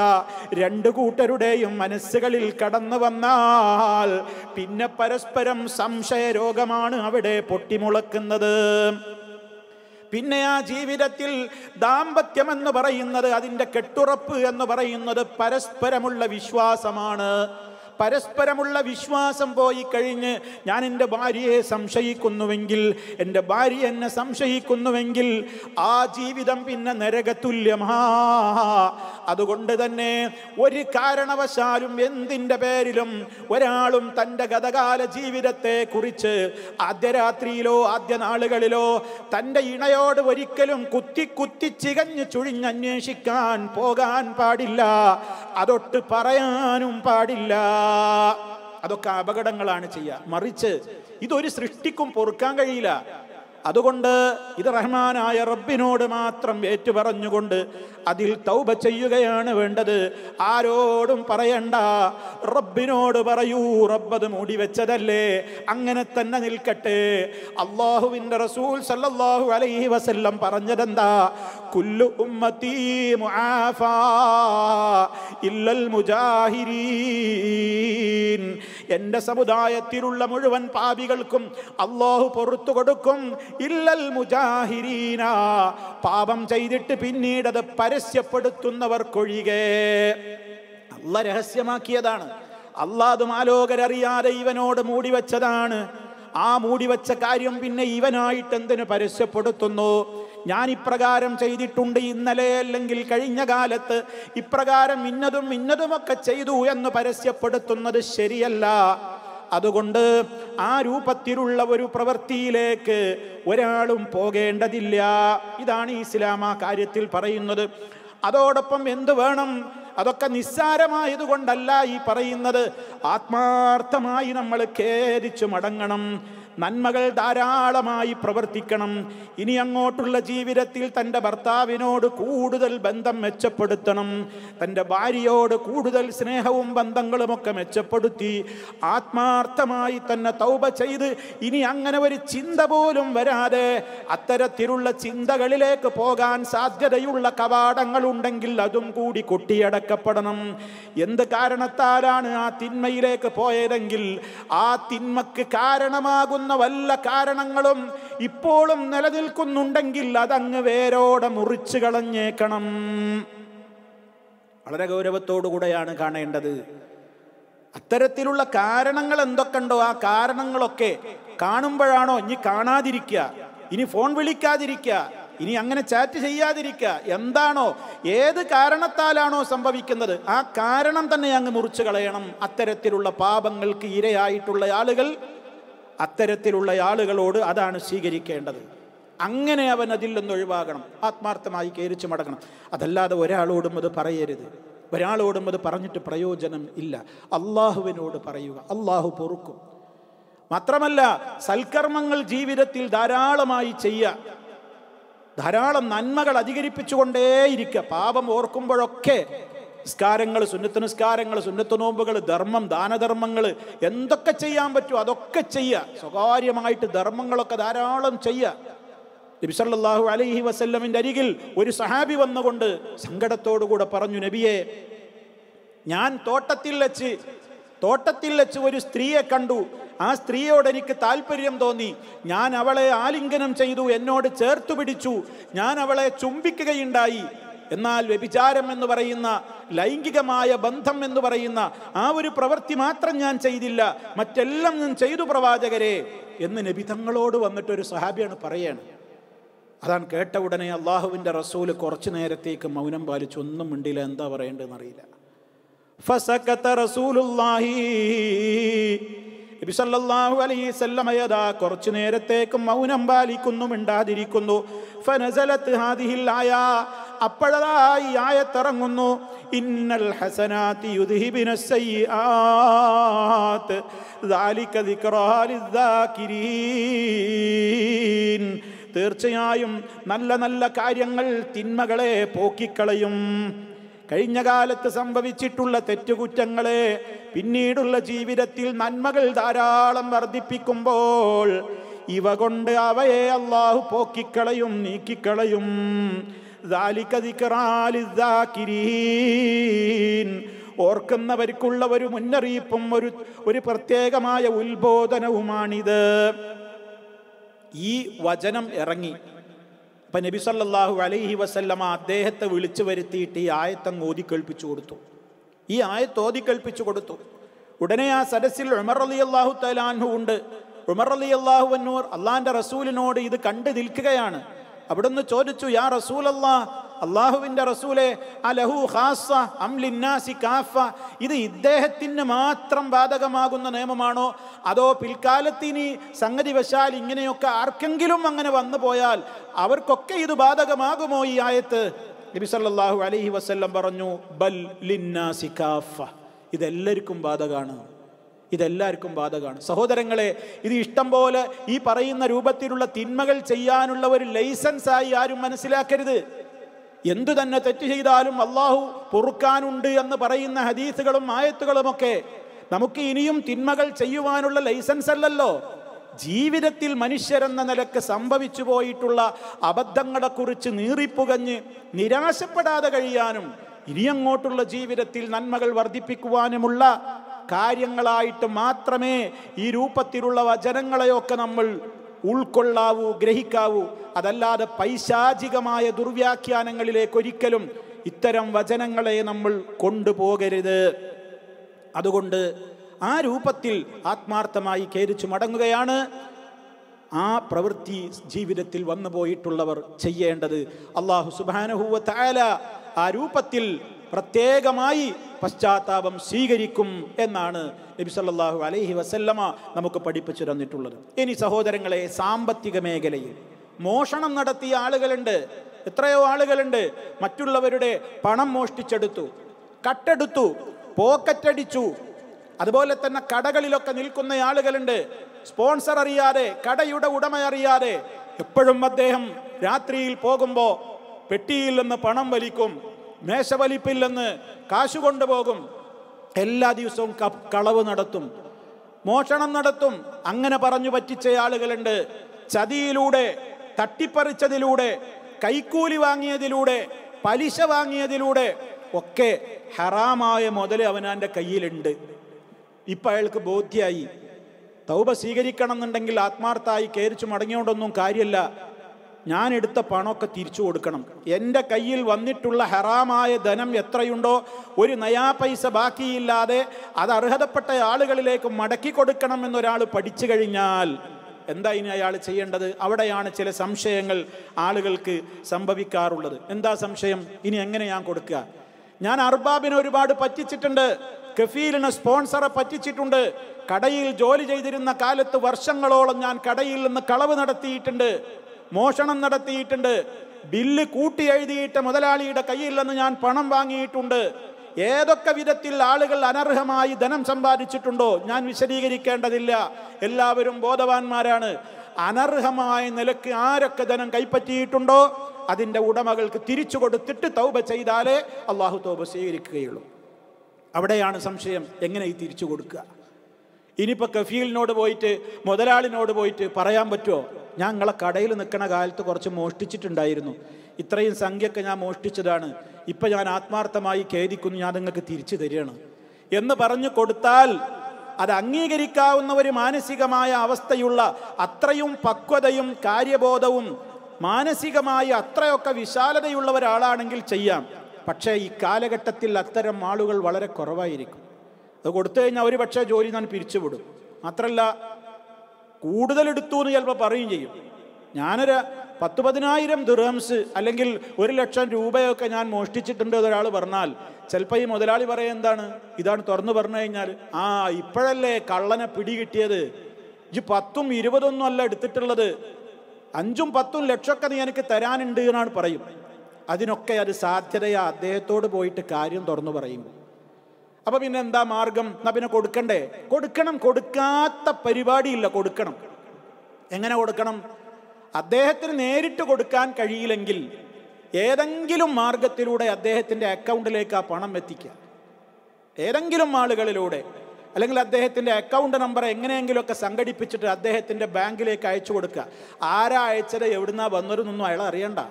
രണ്ടു കൂട്ടരുടെയും മനസ്സുകളിൽ കടന്നു വന്നാൽ പിന്നെ പരസ്പരം സംശയ രോഗമാണ് അവിടെ പൊട്ടിമുളക്കുന്നത് പിന്നെ ആ ജീവിതത്തിൽ ദാമ്പത്യം എന്ന് പറയുന്നത് അതിൻ്റെ കെട്ടുറപ്പ് എന്ന് പറയുന്നത് പരസ്പരമുള്ള വിശ്വാസമാണ് പരസ്പരമുള്ള വിശ്വാസം പോയി കഴിഞ്ഞ് ഞാൻ എൻ്റെ ഭാര്യയെ സംശയിക്കുന്നുവെങ്കിൽ എൻ്റെ ഭാര്യ എന്നെ സംശയിക്കുന്നുവെങ്കിൽ ആ ജീവിതം പിന്നെ നരകതുല്യമാ അതുകൊണ്ട് തന്നെ ഒരു കാരണവശാലും എന്തിൻ്റെ പേരിലും ഒരാളും തൻ്റെ ഗതകാല ജീവിതത്തെ കുറിച്ച് ആദ്യ രാത്രിയിലോ ആദ്യ നാളുകളിലോ തൻ്റെ ഇണയോട് ഒരിക്കലും കുത്തി കുത്തി ചികഞ്ഞ് ചുഴിഞ്ഞന്വേഷിക്കാൻ പോകാൻ പാടില്ല അതൊട്ട് പറയാനും പാടില്ല അതൊക്കെ അപകടങ്ങളാണ് ചെയ്യുക മറിച്ച് ഇതൊരു സൃഷ്ടിക്കും പൊറുക്കാൻ കഴിയില്ല അതുകൊണ്ട് ഇത് റഹ്മാനായ റബ്ബിനോട് മാത്രം ഏറ്റുപറഞ്ഞുകൊണ്ട് അതിൽ തൗബ ചെയ്യുകയാണ് വേണ്ടത് ആരോടും പറയണ്ട റബ്ബിനോട് പറയൂ റബ്ബത് വെച്ചതല്ലേ അങ്ങനെ തന്നെ നിൽക്കട്ടെ അള്ളാഹുവിൻ്റെ റസൂൽ സല്ലല്ലാഹു അലൈഹി വസല്ലം പറഞ്ഞതെന്താ കുല്ലു ഉമ്മത്തി ഇല്ലൽ എൻ്റെ സമുദായത്തിലുള്ള മുഴുവൻ പാപികൾക്കും അള്ളാഹു പൊറത്തു കൊടുക്കും ഇല്ലൽ മുജാഹിരീന പാപം ചെയ്തിട്ട് പിന്നീട് അത് പര പരസ്യപ്പെടുത്തുന്നവർക്കൊഴികെ അല്ല രഹസ്യമാക്കിയതാണ് അല്ലാതും ആലോകരറിയാതെ ഇവനോട് മൂടി വച്ചതാണ് ആ മൂടി വച്ച കാര്യം പിന്നെ ഇവനായിട്ട് എന്തിനു പരസ്യപ്പെടുത്തുന്നു ഞാൻ ഇപ്രകാരം ചെയ്തിട്ടുണ്ട് ഇന്നലെ അല്ലെങ്കിൽ കഴിഞ്ഞ കാലത്ത് ഇപ്രകാരം ഇന്നതും ഇന്നതുമൊക്കെ ചെയ്തു എന്ന് പരസ്യപ്പെടുത്തുന്നത് ശരിയല്ല അതുകൊണ്ട് ആ രൂപത്തിലുള്ള ഒരു പ്രവൃത്തിയിലേക്ക് ഒരാളും പോകേണ്ടതില്ല ഇതാണ് ഇസ്ലാം ആ കാര്യത്തിൽ പറയുന്നത് അതോടൊപ്പം എന്ത് വേണം അതൊക്കെ നിസ്സാരമായതുകൊണ്ടല്ല ഈ പറയുന്നത് ആത്മാർത്ഥമായി നമ്മൾ ഖേദിച്ചു മടങ്ങണം നന്മകൾ ധാരാളമായി പ്രവർത്തിക്കണം ഇനി അങ്ങോട്ടുള്ള ജീവിതത്തിൽ തൻ്റെ ഭർത്താവിനോട് കൂടുതൽ ബന്ധം മെച്ചപ്പെടുത്തണം തൻ്റെ ഭാര്യയോട് കൂടുതൽ സ്നേഹവും ബന്ധങ്ങളുമൊക്കെ മെച്ചപ്പെടുത്തി ആത്മാർത്ഥമായി തന്നെ തൗബ ചെയ്ത് ഇനി അങ്ങനെ ഒരു ചിന്ത പോലും വരാതെ അത്തരത്തിലുള്ള ചിന്തകളിലേക്ക് പോകാൻ സാധ്യതയുള്ള കവാടങ്ങളുണ്ടെങ്കിൽ അതും കൂടി കൊട്ടിയടക്കപ്പെടണം എന്ത് കാരണത്താലാണ് ആ തിന്മയിലേക്ക് പോയതെങ്കിൽ ആ തിന്മക്ക് കാരണമാകുന്ന ഉണ്ടാകുന്ന വല്ല കാരണങ്ങളും ഇപ്പോഴും നിലനിൽക്കുന്നുണ്ടെങ്കിൽ അതങ്ങ് വേരോടെ മുറിച്ചു കളഞ്ഞേക്കണം വളരെ ഗൗരവത്തോടുകൂടെയാണ് കാണേണ്ടത് അത്തരത്തിലുള്ള കാരണങ്ങൾ എന്തൊക്കെയുണ്ടോ ആ കാരണങ്ങളൊക്കെ കാണുമ്പോഴാണോ ഇനി കാണാതിരിക്കുക ഇനി ഫോൺ വിളിക്കാതിരിക്കുക ഇനി അങ്ങനെ ചാറ്റ് ചെയ്യാതിരിക്കുക എന്താണോ ഏത് കാരണത്താലാണോ സംഭവിക്കുന്നത് ആ കാരണം തന്നെ അങ്ങ് മുറിച്ചു കളയണം അത്തരത്തിലുള്ള പാപങ്ങൾക്ക് ഇരയായിട്ടുള്ള ആളുകൾ അത്തരത്തിലുള്ള ആളുകളോട് അതാണ് സ്വീകരിക്കേണ്ടത് അങ്ങനെ അവൻ അതിൽ നിന്ന് ഒഴിവാകണം ആത്മാർത്ഥമായി കയറിച്ച് മടങ്ങണം അതല്ലാതെ ഒരാളോടും അത് പറയരുത് ഒരാളോടും അത് പറഞ്ഞിട്ട് പ്രയോജനം ഇല്ല അള്ളാഹുവിനോട് പറയുക അള്ളാഹു പൊറുക്കും മാത്രമല്ല സൽക്കർമ്മങ്ങൾ ജീവിതത്തിൽ ധാരാളമായി ചെയ്യുക ധാരാളം നന്മകൾ അധികരിപ്പിച്ചുകൊണ്ടേയിരിക്കുക പാപം ഓർക്കുമ്പോഴൊക്കെ നിസ്കാരങ്ങൾ സുന്നത്ത് നിസ്കാരങ്ങൾ സുന്നത്ത് നോമ്പുകൾ ധർമ്മം ദാനധർമ്മങ്ങൾ എന്തൊക്കെ ചെയ്യാൻ പറ്റുമോ അതൊക്കെ ചെയ്യുക സ്വകാര്യമായിട്ട് ധർമ്മങ്ങളൊക്കെ ധാരാളം ചെയ്യുക നബിസല്ലാഹു അലൈഹി വസല്ലമിൻ്റെ അരികിൽ ഒരു സഹാബി വന്നുകൊണ്ട് സങ്കടത്തോടുകൂടെ പറഞ്ഞു നബിയെ ഞാൻ തോട്ടത്തിൽ വെച്ച് തോട്ടത്തിൽ വെച്ച് ഒരു സ്ത്രീയെ കണ്ടു ആ സ്ത്രീയോട് എനിക്ക് താല്പര്യം തോന്നി ഞാൻ അവളെ ആലിംഗനം ചെയ്തു എന്നോട് ചേർത്തു പിടിച്ചു ഞാൻ അവളെ ചുംബിക്കുകയുണ്ടായി എന്നാൽ വ്യഭിചാരം എന്ന് പറയുന്ന ലൈംഗികമായ ബന്ധം എന്ന് പറയുന്ന ആ ഒരു പ്രവൃത്തി മാത്രം ഞാൻ ചെയ്തില്ല മറ്റെല്ലാം ഞാൻ ചെയ്തു പ്രവാചകരെ എന്ന് നബിതങ്ങളോട് വന്നിട്ട് ഒരു സഹാബിയാണ് പറയണം അതാണ് കേട്ട ഉടനെ അള്ളാഹുവിൻ്റെ റസൂൽ കുറച്ചു നേരത്തേക്ക് മൗനം പാലിച്ചു ഒന്നും മിണ്ടില്ല എന്താ പറയേണ്ടതെന്ന് അറിയില്ല നബിസല്ലാഹു അലൈസല്ലമയതാ കുറച്ചു നേരത്തേക്ക് മൗനം പാലിക്കുന്നു മിണ്ടാതിരിക്കുന്നു ഫനസലത്ത് ഹാദിഹിൽ ആയ അപ്പോഴതായി ആയത്തിറങ്ങുന്നു ഇന്നൽ ഹസനാത്തി സയ്യാത്ത് തീർച്ചയായും നല്ല നല്ല കാര്യങ്ങൾ തിന്മകളെ പോക്കിക്കളയും കഴിഞ്ഞ കാലത്ത് സംഭവിച്ചിട്ടുള്ള തെറ്റുകുറ്റങ്ങളെ പിന്നീടുള്ള ജീവിതത്തിൽ നന്മകൾ ധാരാളം വർദ്ധിപ്പിക്കുമ്പോൾ ഇവ കൊണ്ട് അവയെ അള്ളാഹു പോക്കിക്കളയും നീക്കിക്കളയും ഓർക്കുന്നവർക്കുള്ള ഒരു മുന്നറിയിപ്പും ഒരു ഒരു പ്രത്യേകമായ ഉത്ബോധനവുമാണിത് ഈ വചനം ഇറങ്ങി അപ്പം നബി സല്ലാഹു അലൈഹി വസല്ലമ അദ്ദേഹത്തെ വിളിച്ചു വരുത്തിയിട്ട് ഈ ആയത്തങ്ങ് കേൾപ്പിച്ചു കൊടുത്തു ഈ ആയത്ത് കേൾപ്പിച്ചു കൊടുത്തു ഉടനെ ആ സദസ്സിൽ ഉമർ അലി അള്ളാഹു തലാൻഹു ഉണ്ട് ഉമർ അലി അള്ളാഹു അന്നൂർ അള്ളാഹിൻ്റെ റസൂലിനോട് ഇത് കണ്ടു നിൽക്കുകയാണ് അവിടുന്ന് ചോദിച്ചു യാ റസൂലല്ലാ അള്ളാഹുവിൻ്റെ റസൂലെ അലഹു ഖാസ അംലിന്നാസി കാഫ ഇത് ഇദ്ദേഹത്തിന് മാത്രം ബാധകമാകുന്ന നിയമമാണോ അതോ പിൽക്കാലത്തിനി സംഗതി വശാൽ ഇങ്ങനെയൊക്കെ ആർക്കെങ്കിലും അങ്ങനെ വന്നു പോയാൽ അവർക്കൊക്കെ ഇത് ബാധകമാകുമോ ഈ ആയത്ത് നബി സല്ലല്ലാഹു അലൈഹി വസല്ലം പറഞ്ഞു ബൽ ലിന്നാസി കാഫ ഇതെല്ലാവർക്കും ബാധകമാണ് ഇതെല്ലാവർക്കും ബാധകമാണ് സഹോദരങ്ങളെ ഇത് ഇഷ്ടം പോലെ ഈ പറയുന്ന രൂപത്തിലുള്ള തിന്മകൾ ചെയ്യാനുള്ള ഒരു ലൈസൻസായി ആരും മനസ്സിലാക്കരുത് എന്തു തന്നെ തെറ്റ് ചെയ്താലും അള്ളാഹു പൊറുക്കാനുണ്ട് എന്ന് പറയുന്ന ഹദീസുകളും ആയത്തുകളുമൊക്കെ നമുക്ക് ഇനിയും തിന്മകൾ ചെയ്യുവാനുള്ള ലൈസൻസ് അല്ലല്ലോ ജീവിതത്തിൽ മനുഷ്യരെന്ന നിലക്ക് സംഭവിച്ചു പോയിട്ടുള്ള അബദ്ധങ്ങളെക്കുറിച്ച് നീറിപ്പുകഞ്ഞ് നിരാശപ്പെടാതെ കഴിയാനും ഇനിയങ്ങോട്ടുള്ള ജീവിതത്തിൽ നന്മകൾ വർദ്ധിപ്പിക്കുവാനുമുള്ള കാര്യങ്ങളായിട്ട് മാത്രമേ ഈ രൂപത്തിലുള്ള വചനങ്ങളെയൊക്കെ നമ്മൾ ഉൾക്കൊള്ളാവൂ ഗ്രഹിക്കാവൂ അതല്ലാതെ പൈശാചികമായ ദുർവ്യാഖ്യാനങ്ങളിലേക്ക് ഒരിക്കലും ഇത്തരം വചനങ്ങളെ നമ്മൾ കൊണ്ടുപോകരുത് അതുകൊണ്ട് ആ രൂപത്തിൽ ആത്മാർത്ഥമായി കേരിച്ചു മടങ്ങുകയാണ് ആ പ്രവൃത്തി ജീവിതത്തിൽ വന്നു പോയിട്ടുള്ളവർ ചെയ്യേണ്ടത് അള്ളാഹു സുബാനഹുവ തായാല ആ രൂപത്തിൽ പ്രത്യേകമായി പശ്ചാത്താപം സ്വീകരിക്കും എന്നാണ് നബി സല്ലാഹു അലൈഹി വസല്ലമ നമുക്ക് പഠിപ്പിച്ചു തന്നിട്ടുള്ളത് ഇനി സഹോദരങ്ങളെ സാമ്പത്തിക മേഖലയിൽ മോഷണം നടത്തിയ ആളുകളുണ്ട് എത്രയോ ആളുകളുണ്ട് മറ്റുള്ളവരുടെ പണം മോഷ്ടിച്ചെടുത്തു കട്ടെടുത്തു പോക്കറ്റടിച്ചു അതുപോലെ തന്നെ കടകളിലൊക്കെ നിൽക്കുന്ന ആളുകളുണ്ട് സ്പോൺസർ അറിയാതെ കടയുടെ ഉടമ അറിയാതെ എപ്പോഴും അദ്ദേഹം രാത്രിയിൽ പോകുമ്പോൾ പെട്ടിയിൽ നിന്ന് പണം വലിക്കും മേശവലിപ്പില്ലെന്ന് വലിപ്പില്ലെന്ന് കാശ് കൊണ്ടുപോകും എല്ലാ ദിവസവും കളവ് നടത്തും മോഷണം നടത്തും അങ്ങനെ പറഞ്ഞു പറ്റിച്ച ആളുകളുണ്ട് ചതിയിലൂടെ തട്ടിപ്പറിച്ചതിലൂടെ കൈക്കൂലി വാങ്ങിയതിലൂടെ പലിശ വാങ്ങിയതിലൂടെ ഒക്കെ ഹറാമായ മുതൽ അവനാൻ്റെ കയ്യിലുണ്ട് ഇപ്പം അയാൾക്ക് ബോധ്യായി തൗബ സ്വീകരിക്കണം എന്നുണ്ടെങ്കിൽ ആത്മാർത്ഥമായി കയറിച്ചു മടങ്ങിയോണ്ടൊന്നും കാര്യമല്ല ഞാൻ എടുത്ത പണമൊക്കെ തിരിച്ചു കൊടുക്കണം എൻ്റെ കയ്യിൽ വന്നിട്ടുള്ള ഹറാമായ ധനം എത്രയുണ്ടോ ഒരു നയാ പൈസ ബാക്കിയില്ലാതെ അത് അർഹതപ്പെട്ട ആളുകളിലേക്ക് മടക്കി കൊടുക്കണം എന്നൊരാൾ പഠിച്ചു കഴിഞ്ഞാൽ എന്താ ഇനി അയാൾ ചെയ്യേണ്ടത് അവിടെയാണ് ചില സംശയങ്ങൾ ആളുകൾക്ക് സംഭവിക്കാറുള്ളത് എന്താ സംശയം ഇനി എങ്ങനെ ഞാൻ കൊടുക്കുക ഞാൻ അർബാബിനെ ഒരുപാട് പറ്റിച്ചിട്ടുണ്ട് കഫീലിന് സ്പോൺസറെ പറ്റിച്ചിട്ടുണ്ട് കടയിൽ ജോലി ചെയ്തിരുന്ന കാലത്ത് വർഷങ്ങളോളം ഞാൻ കടയിൽ നിന്ന് കളവ് നടത്തിയിട്ടുണ്ട് മോഷണം നടത്തിയിട്ടുണ്ട് ബില്ല് കൂട്ടി എഴുതിയിട്ട് മുതലാളിയുടെ കയ്യിൽ നിന്ന് ഞാൻ പണം വാങ്ങിയിട്ടുണ്ട് ഏതൊക്കെ വിധത്തിൽ ആളുകൾ അനർഹമായി ധനം സമ്പാദിച്ചിട്ടുണ്ടോ ഞാൻ വിശദീകരിക്കേണ്ടതില്ല എല്ലാവരും ബോധവാന്മാരാണ് അനർഹമായ നിലക്ക് ആരൊക്കെ ധനം കൈപ്പറ്റിയിട്ടുണ്ടോ അതിൻ്റെ ഉടമകൾക്ക് തിരിച്ചു കൊടുത്തിട്ട് തൗബ ചെയ്താലേ അള്ളാഹു തൗബ സ്വീകരിക്കുകയുള്ളൂ അവിടെയാണ് സംശയം എങ്ങനെ ഈ തിരിച്ചു കൊടുക്കുക ഇനിയിപ്പോൾ കഫീലിനോട് പോയിട്ട് മുതലാളിനോട് പോയിട്ട് പറയാൻ പറ്റുമോ ഞാൻ നിങ്ങളെ കടയിൽ നിൽക്കുന്ന കാലത്ത് കുറച്ച് മോഷ്ടിച്ചിട്ടുണ്ടായിരുന്നു ഇത്രയും സംഖ്യയൊക്കെ ഞാൻ മോഷ്ടിച്ചതാണ് ഇപ്പം ഞാൻ ആത്മാർത്ഥമായി ഖേദിക്കുന്നു ഞാൻ നിങ്ങൾക്ക് തിരിച്ചു തരികയാണ് എന്ന് പറഞ്ഞു കൊടുത്താൽ അത് അംഗീകരിക്കാവുന്ന ഒരു മാനസികമായ അവസ്ഥയുള്ള അത്രയും പക്വതയും കാര്യബോധവും മാനസികമായി അത്രയൊക്കെ വിശാലതയുള്ള ഒരാളാണെങ്കിൽ ചെയ്യാം പക്ഷേ ഈ കാലഘട്ടത്തിൽ അത്തരം ആളുകൾ വളരെ കുറവായിരിക്കും അത് കൊടുത്തു കഴിഞ്ഞാൽ ഒരു പക്ഷേ ജോലി ഞാൻ പിരിച്ചുവിടും മാത്രമല്ല കൂടുതൽ എടുത്തു എന്ന് ചിലപ്പോൾ പറയുകയും ചെയ്യും ഞാനൊരു പത്ത് പതിനായിരം ദിർഹംസ് അല്ലെങ്കിൽ ഒരു ലക്ഷം രൂപയൊക്കെ ഞാൻ മോഷ്ടിച്ചിട്ടുണ്ട് ഒരാൾ പറഞ്ഞാൽ ചിലപ്പോൾ ഈ മുതലാളി പറയുക എന്താണ് ഇതാണ് തുറന്നു പറഞ്ഞു കഴിഞ്ഞാൽ ആ ഇപ്പോഴല്ലേ കള്ളനെ പിടികിട്ടിയത് ഈ പത്തും ഇരുപതൊന്നും അല്ല എടുത്തിട്ടുള്ളത് അഞ്ചും പത്തും ലക്ഷമൊക്കെ നീ എനിക്ക് തരാനുണ്ട് എന്നാണ് പറയും അതിനൊക്കെ അത് സാധ്യതയാ അദ്ദേഹത്തോട് പോയിട്ട് കാര്യം തുറന്നു പറയുമ്പോൾ അപ്പൊ പിന്നെ എന്താ മാർഗം നബിനെ പിന്നെ കൊടുക്കണ്ടേ കൊടുക്കണം കൊടുക്കാത്ത പരിപാടിയില്ല കൊടുക്കണം എങ്ങനെ കൊടുക്കണം അദ്ദേഹത്തിന് നേരിട്ട് കൊടുക്കാൻ കഴിയില്ലെങ്കിൽ ഏതെങ്കിലും മാർഗത്തിലൂടെ അദ്ദേഹത്തിന്റെ അക്കൗണ്ടിലേക്ക് ആ പണം എത്തിക്കുക ഏതെങ്കിലും ആളുകളിലൂടെ അല്ലെങ്കിൽ അദ്ദേഹത്തിന്റെ അക്കൗണ്ട് നമ്പർ എങ്ങനെയെങ്കിലുമൊക്കെ സംഘടിപ്പിച്ചിട്ട് അദ്ദേഹത്തിന്റെ ബാങ്കിലേക്ക് അയച്ചു കൊടുക്കുക ആരാ അയച്ചത് എവിടുന്നാ വന്നൊരുന്നൊന്നും അയാൾ അറിയണ്ട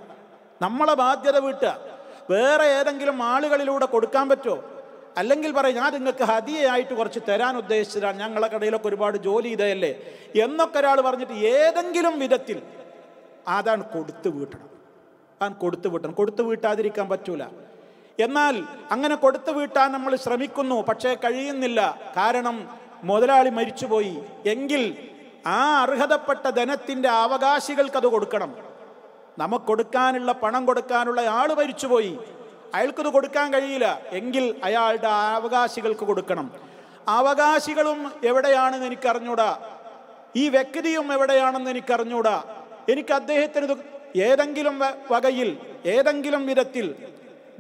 നമ്മളെ ബാധ്യത വീട്ടുക വേറെ ഏതെങ്കിലും ആളുകളിലൂടെ കൊടുക്കാൻ പറ്റുമോ അല്ലെങ്കിൽ പറയും ഞാൻ നിങ്ങൾക്ക് ഹതിയായിട്ട് കുറച്ച് തരാൻ ഉദ്ദേശിച്ചതാണ് ഞങ്ങളെ കടയിലൊക്കെ ഒരുപാട് ജോലി ചെയ്തതല്ലേ എന്നൊക്കെ ഒരാൾ പറഞ്ഞിട്ട് ഏതെങ്കിലും വിധത്തിൽ അതാണ് കൊടുത്തു വീട്ടണം അതാണ് കൊടുത്തു വീട്ടണം കൊടുത്തു വീട്ടാതിരിക്കാൻ പറ്റൂല എന്നാൽ അങ്ങനെ കൊടുത്തു വീട്ടാൻ നമ്മൾ ശ്രമിക്കുന്നു പക്ഷേ കഴിയുന്നില്ല കാരണം മുതലാളി മരിച്ചുപോയി എങ്കിൽ ആ അർഹതപ്പെട്ട ധനത്തിൻ്റെ അവകാശികൾക്ക് അത് കൊടുക്കണം നമുക്ക് കൊടുക്കാനുള്ള പണം കൊടുക്കാനുള്ള ആൾ മരിച്ചുപോയി അയാൾക്കത് കൊടുക്കാൻ കഴിയില്ല എങ്കിൽ അയാളുടെ അവകാശികൾക്ക് കൊടുക്കണം അവകാശികളും എവിടെയാണെന്ന് എനിക്കറിഞ്ഞൂടാ ഈ വ്യക്തിയും എവിടെയാണെന്ന് എനിക്കറിഞ്ഞൂടാ എനിക്ക് അദ്ദേഹത്തിന് ഏതെങ്കിലും വകയിൽ ഏതെങ്കിലും വിധത്തിൽ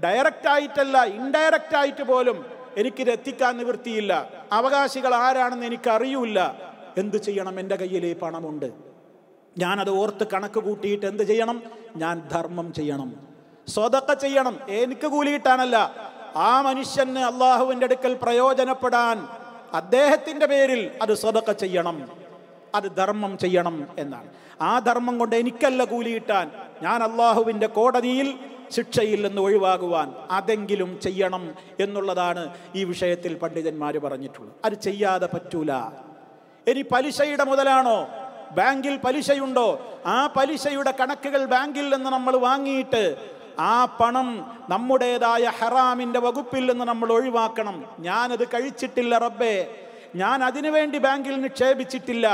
ഡയറക്റ്റ് ആയിട്ടല്ല ഇൻഡയറക്റ്റ് ആയിട്ട് പോലും എനിക്കിത് എത്തിക്കാൻ നിവൃത്തിയില്ല അവകാശികൾ ആരാണെന്ന് എനിക്കറിയൂല എന്ത് ചെയ്യണം എൻ്റെ കയ്യിൽ പണമുണ്ട് ഞാനത് ഓർത്ത് കണക്ക് കൂട്ടിയിട്ട് എന്ത് ചെയ്യണം ഞാൻ ധർമ്മം ചെയ്യണം സ്വതക്ക ചെയ്യണം എനിക്ക് കൂലി കിട്ടാനല്ല ആ മനുഷ്യന് അള്ളാഹുവിൻ്റെ അടുക്കൽ പ്രയോജനപ്പെടാൻ അദ്ദേഹത്തിൻ്റെ പേരിൽ അത് സ്വതക്ക ചെയ്യണം അത് ധർമ്മം ചെയ്യണം എന്നാണ് ആ ധർമ്മം കൊണ്ട് എനിക്കല്ല കൂലി കിട്ടാൻ ഞാൻ അള്ളാഹുവിൻ്റെ കോടതിയിൽ ശിക്ഷയിൽ നിന്ന് ഒഴിവാകുവാൻ അതെങ്കിലും ചെയ്യണം എന്നുള്ളതാണ് ഈ വിഷയത്തിൽ പണ്ഡിതന്മാർ പറഞ്ഞിട്ടുള്ളത് അത് ചെയ്യാതെ പറ്റൂല ഇനി പലിശയുടെ മുതലാണോ ബാങ്കിൽ പലിശയുണ്ടോ ആ പലിശയുടെ കണക്കുകൾ ബാങ്കിൽ നിന്ന് നമ്മൾ വാങ്ങിയിട്ട് ആ പണം നമ്മുടേതായ ഹറാമിൻ്റെ വകുപ്പിൽ നിന്ന് നമ്മൾ ഒഴിവാക്കണം ഞാനത് കഴിച്ചിട്ടില്ല റബ്ബേ ഞാൻ അതിനുവേണ്ടി ബാങ്കിൽ നിക്ഷേപിച്ചിട്ടില്ല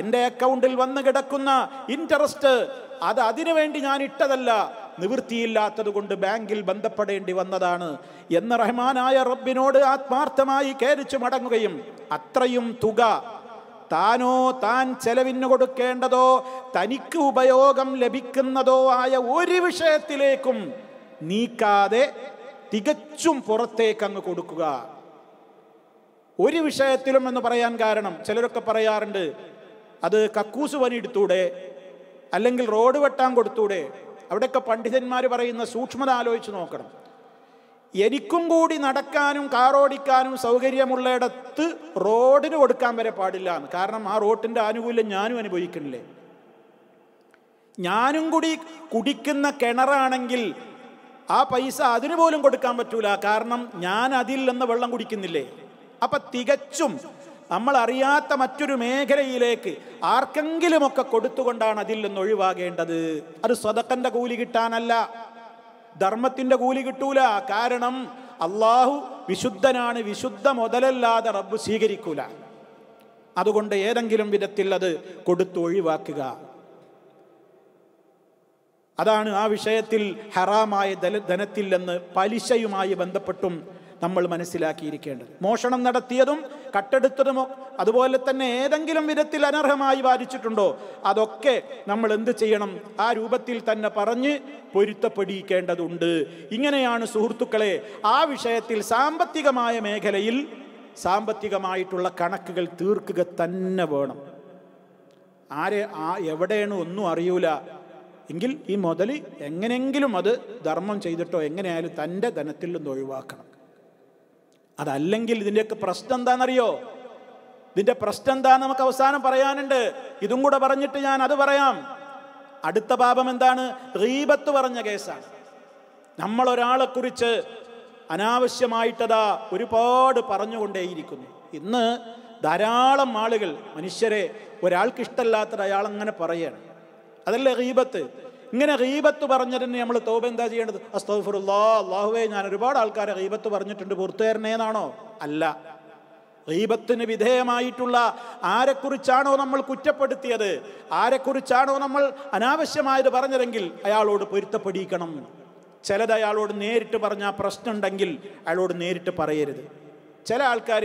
എൻ്റെ അക്കൗണ്ടിൽ വന്ന് കിടക്കുന്ന ഇൻട്രസ്റ്റ് അത് അതിനുവേണ്ടി ഞാൻ ഇട്ടതല്ല നിവൃത്തിയില്ലാത്തത് കൊണ്ട് ബാങ്കിൽ ബന്ധപ്പെടേണ്ടി വന്നതാണ് എന്ന റഹ്മാനായ റബ്ബിനോട് ആത്മാർത്ഥമായി കേരിച്ചു മടങ്ങുകയും അത്രയും തുക താനോ താൻ ചെലവിന് കൊടുക്കേണ്ടതോ തനിക്ക് ഉപയോഗം ലഭിക്കുന്നതോ ആയ ഒരു വിഷയത്തിലേക്കും നീക്കാതെ തികച്ചും പുറത്തേക്ക് അങ്ങ് കൊടുക്കുക ഒരു വിഷയത്തിലും എന്ന് പറയാൻ കാരണം ചിലരൊക്കെ പറയാറുണ്ട് അത് കക്കൂസ് പണി എടുത്തൂടെ അല്ലെങ്കിൽ റോഡ് വെട്ടാൻ കൊടുത്തൂടെ അവിടെയൊക്കെ പണ്ഡിതന്മാർ പറയുന്ന സൂക്ഷ്മത ആലോചിച്ച് നോക്കണം എനിക്കും കൂടി നടക്കാനും കാറോടിക്കാനും സൗകര്യമുള്ളിടത്ത് റോഡിന് കൊടുക്കാൻ വരെ പാടില്ല കാരണം ആ റോട്ടിൻ്റെ ആനുകൂല്യം ഞാനും അനുഭവിക്കണില്ലേ ഞാനും കൂടി കുടിക്കുന്ന കിണറാണെങ്കിൽ ആ പൈസ അതിനു പോലും കൊടുക്കാൻ പറ്റൂല കാരണം ഞാൻ അതിൽ നിന്ന് വെള്ളം കുടിക്കുന്നില്ലേ അപ്പൊ തികച്ചും നമ്മൾ അറിയാത്ത മറ്റൊരു മേഖലയിലേക്ക് ആർക്കെങ്കിലുമൊക്കെ കൊടുത്തുകൊണ്ടാണ് അതിൽ നിന്ന് ഒഴിവാകേണ്ടത് അത് സ്വതക്കന്റെ കൂലി കിട്ടാനല്ല ധർമ്മത്തിൻ്റെ കൂലി കിട്ടൂല കാരണം അള്ളാഹു വിശുദ്ധനാണ് വിശുദ്ധ മുതലല്ലാതെ റബ്ബ് സ്വീകരിക്കൂല അതുകൊണ്ട് ഏതെങ്കിലും വിധത്തിൽ അത് കൊടുത്ത് ഒഴിവാക്കുക അതാണ് ആ വിഷയത്തിൽ ഹറാമായ ധനത്തിൽ നിന്ന് പലിശയുമായി ബന്ധപ്പെട്ടും നമ്മൾ മനസ്സിലാക്കിയിരിക്കേണ്ടത് മോഷണം നടത്തിയതും കട്ടെടുത്തതുമോ അതുപോലെ തന്നെ ഏതെങ്കിലും വിധത്തിൽ അനർഹമായി വാദിച്ചിട്ടുണ്ടോ അതൊക്കെ നമ്മൾ എന്ത് ചെയ്യണം ആ രൂപത്തിൽ തന്നെ പറഞ്ഞ് പൊരുത്തപ്പെടിയിക്കേണ്ടതുണ്ട് ഇങ്ങനെയാണ് സുഹൃത്തുക്കളെ ആ വിഷയത്തിൽ സാമ്പത്തികമായ മേഖലയിൽ സാമ്പത്തികമായിട്ടുള്ള കണക്കുകൾ തീർക്കുക തന്നെ വേണം ആരെ ആ എവിടെയാണ് ഒന്നും അറിയൂല എങ്കിൽ ഈ മുതൽ എങ്ങനെങ്കിലും അത് ധർമ്മം ചെയ്തിട്ടോ എങ്ങനെയായാലും തൻ്റെ ധനത്തിൽ നിന്ന് ഒഴിവാക്കണം അതല്ലെങ്കിൽ ഇതിൻ്റെയൊക്കെ പ്രശ്നം എന്താണെന്നറിയോ ഇതിൻ്റെ പ്രശ്നം എന്താ നമുക്ക് അവസാനം പറയാനുണ്ട് ഇതും കൂടെ പറഞ്ഞിട്ട് ഞാൻ അത് പറയാം അടുത്ത പാപം എന്താണ് റീബത്ത് പറഞ്ഞ കേസാണ് നമ്മൾ ഒരാളെ കുറിച്ച് അനാവശ്യമായിട്ടതാ ഒരുപാട് പറഞ്ഞുകൊണ്ടേയിരിക്കുന്നു ഇന്ന് ധാരാളം ആളുകൾ മനുഷ്യരെ ഒരാൾക്ക് ഇഷ്ടമല്ലാത്ത അയാൾ അങ്ങനെ പറയാണ് അതല്ലേ റീബത്ത് ഇങ്ങനെ റീബത്ത് പറഞ്ഞതിന് നമ്മൾ തോബ എന്താ ചെയ്യേണ്ടത് അസ്തഫുറുല്ലാ അള്ളാഹുവേ ഞാൻ ഒരുപാട് ആൾക്കാരെ റീബത്ത് പറഞ്ഞിട്ടുണ്ട് പുറത്തുകാരനേന്നാണോ അല്ല റീബത്തിന് വിധേയമായിട്ടുള്ള ആരെക്കുറിച്ചാണോ നമ്മൾ കുറ്റപ്പെടുത്തിയത് ആരെക്കുറിച്ചാണോ നമ്മൾ അനാവശ്യമായത് പറഞ്ഞതെങ്കിൽ അയാളോട് പൊരുത്തപ്പെടിയിക്കണം ചിലത് അയാളോട് നേരിട്ട് പറഞ്ഞ പ്രശ്നമുണ്ടെങ്കിൽ അയാളോട് നേരിട്ട് പറയരുത് ചില ആൾക്കാർ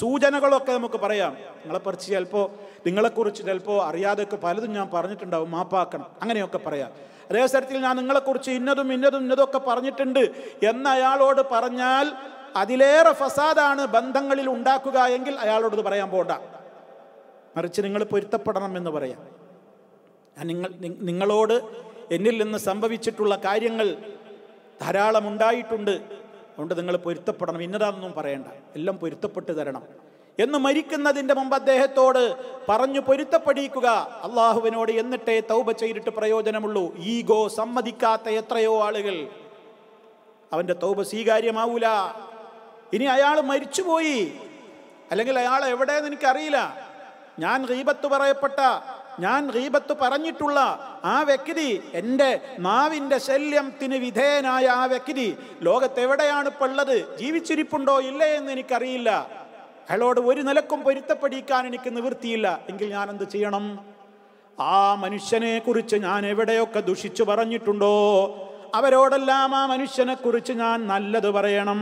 സൂചനകളൊക്കെ നമുക്ക് പറയാം നിങ്ങളെപ്പറിച്ച് ചിലപ്പോൾ നിങ്ങളെക്കുറിച്ച് ചിലപ്പോൾ അറിയാതെയൊക്കെ പലതും ഞാൻ പറഞ്ഞിട്ടുണ്ടാവും മാപ്പാക്കണം അങ്ങനെയൊക്കെ പറയാം അതേ സ്ഥലത്തിൽ ഞാൻ നിങ്ങളെക്കുറിച്ച് ഇന്നതും ഇന്നതും ഇന്നതൊക്കെ പറഞ്ഞിട്ടുണ്ട് എന്ന് അയാളോട് പറഞ്ഞാൽ അതിലേറെ ഫസാദാണ് ബന്ധങ്ങളിൽ ഉണ്ടാക്കുക എങ്കിൽ അയാളോടത് പറയാൻ പോണ്ട മറിച്ച് നിങ്ങൾ പൊരുത്തപ്പെടണം എന്ന് പറയാം നിങ്ങൾ നിങ്ങളോട് എന്നിൽ നിന്ന് സംഭവിച്ചിട്ടുള്ള കാര്യങ്ങൾ ധാരാളം ഉണ്ടായിട്ടുണ്ട് അതുകൊണ്ട് നിങ്ങൾ പൊരുത്തപ്പെടണം ഇന്നതാണെന്നും പറയണ്ട എല്ലാം പൊരുത്തപ്പെട്ട് തരണം എന്ന് മരിക്കുന്നതിൻ്റെ മുമ്പ് അദ്ദേഹത്തോട് പറഞ്ഞു പൊരുത്തപ്പെടിക്കുക അള്ളാഹുവിനോട് എന്നിട്ടേ തൗബ ചെയ്തിട്ട് പ്രയോജനമുള്ളൂ ഈഗോ സമ്മതിക്കാത്ത എത്രയോ ആളുകൾ അവൻ്റെ തൗബ സ്വീകാര്യമാവൂല ഇനി അയാൾ മരിച്ചുപോയി അല്ലെങ്കിൽ അയാൾ എവിടെയെന്ന് എനിക്കറിയില്ല ഞാൻ റീബത്ത് പറയപ്പെട്ട ഞാൻ റീബത്ത് പറഞ്ഞിട്ടുള്ള ആ വ്യക്തി എൻ്റെ നാവിൻ്റെ ശല്യത്തിന് വിധേയനായ ആ വ്യക്തി ലോകത്തെവിടെയാണ് ഇപ്പുള്ളത് ജീവിച്ചിരിപ്പുണ്ടോ ഇല്ലേ എന്ന് എനിക്കറിയില്ല അയാളോട് ഒരു നിലക്കും പൊരുത്തപ്പെടിക്കാൻ എനിക്ക് നിവൃത്തിയില്ല എങ്കിൽ ഞാൻ എന്ത് ചെയ്യണം ആ മനുഷ്യനെ കുറിച്ച് ഞാൻ എവിടെയൊക്കെ ദുഷിച്ചു പറഞ്ഞിട്ടുണ്ടോ അവരോടെല്ലാം ആ മനുഷ്യനെ കുറിച്ച് ഞാൻ നല്ലത് പറയണം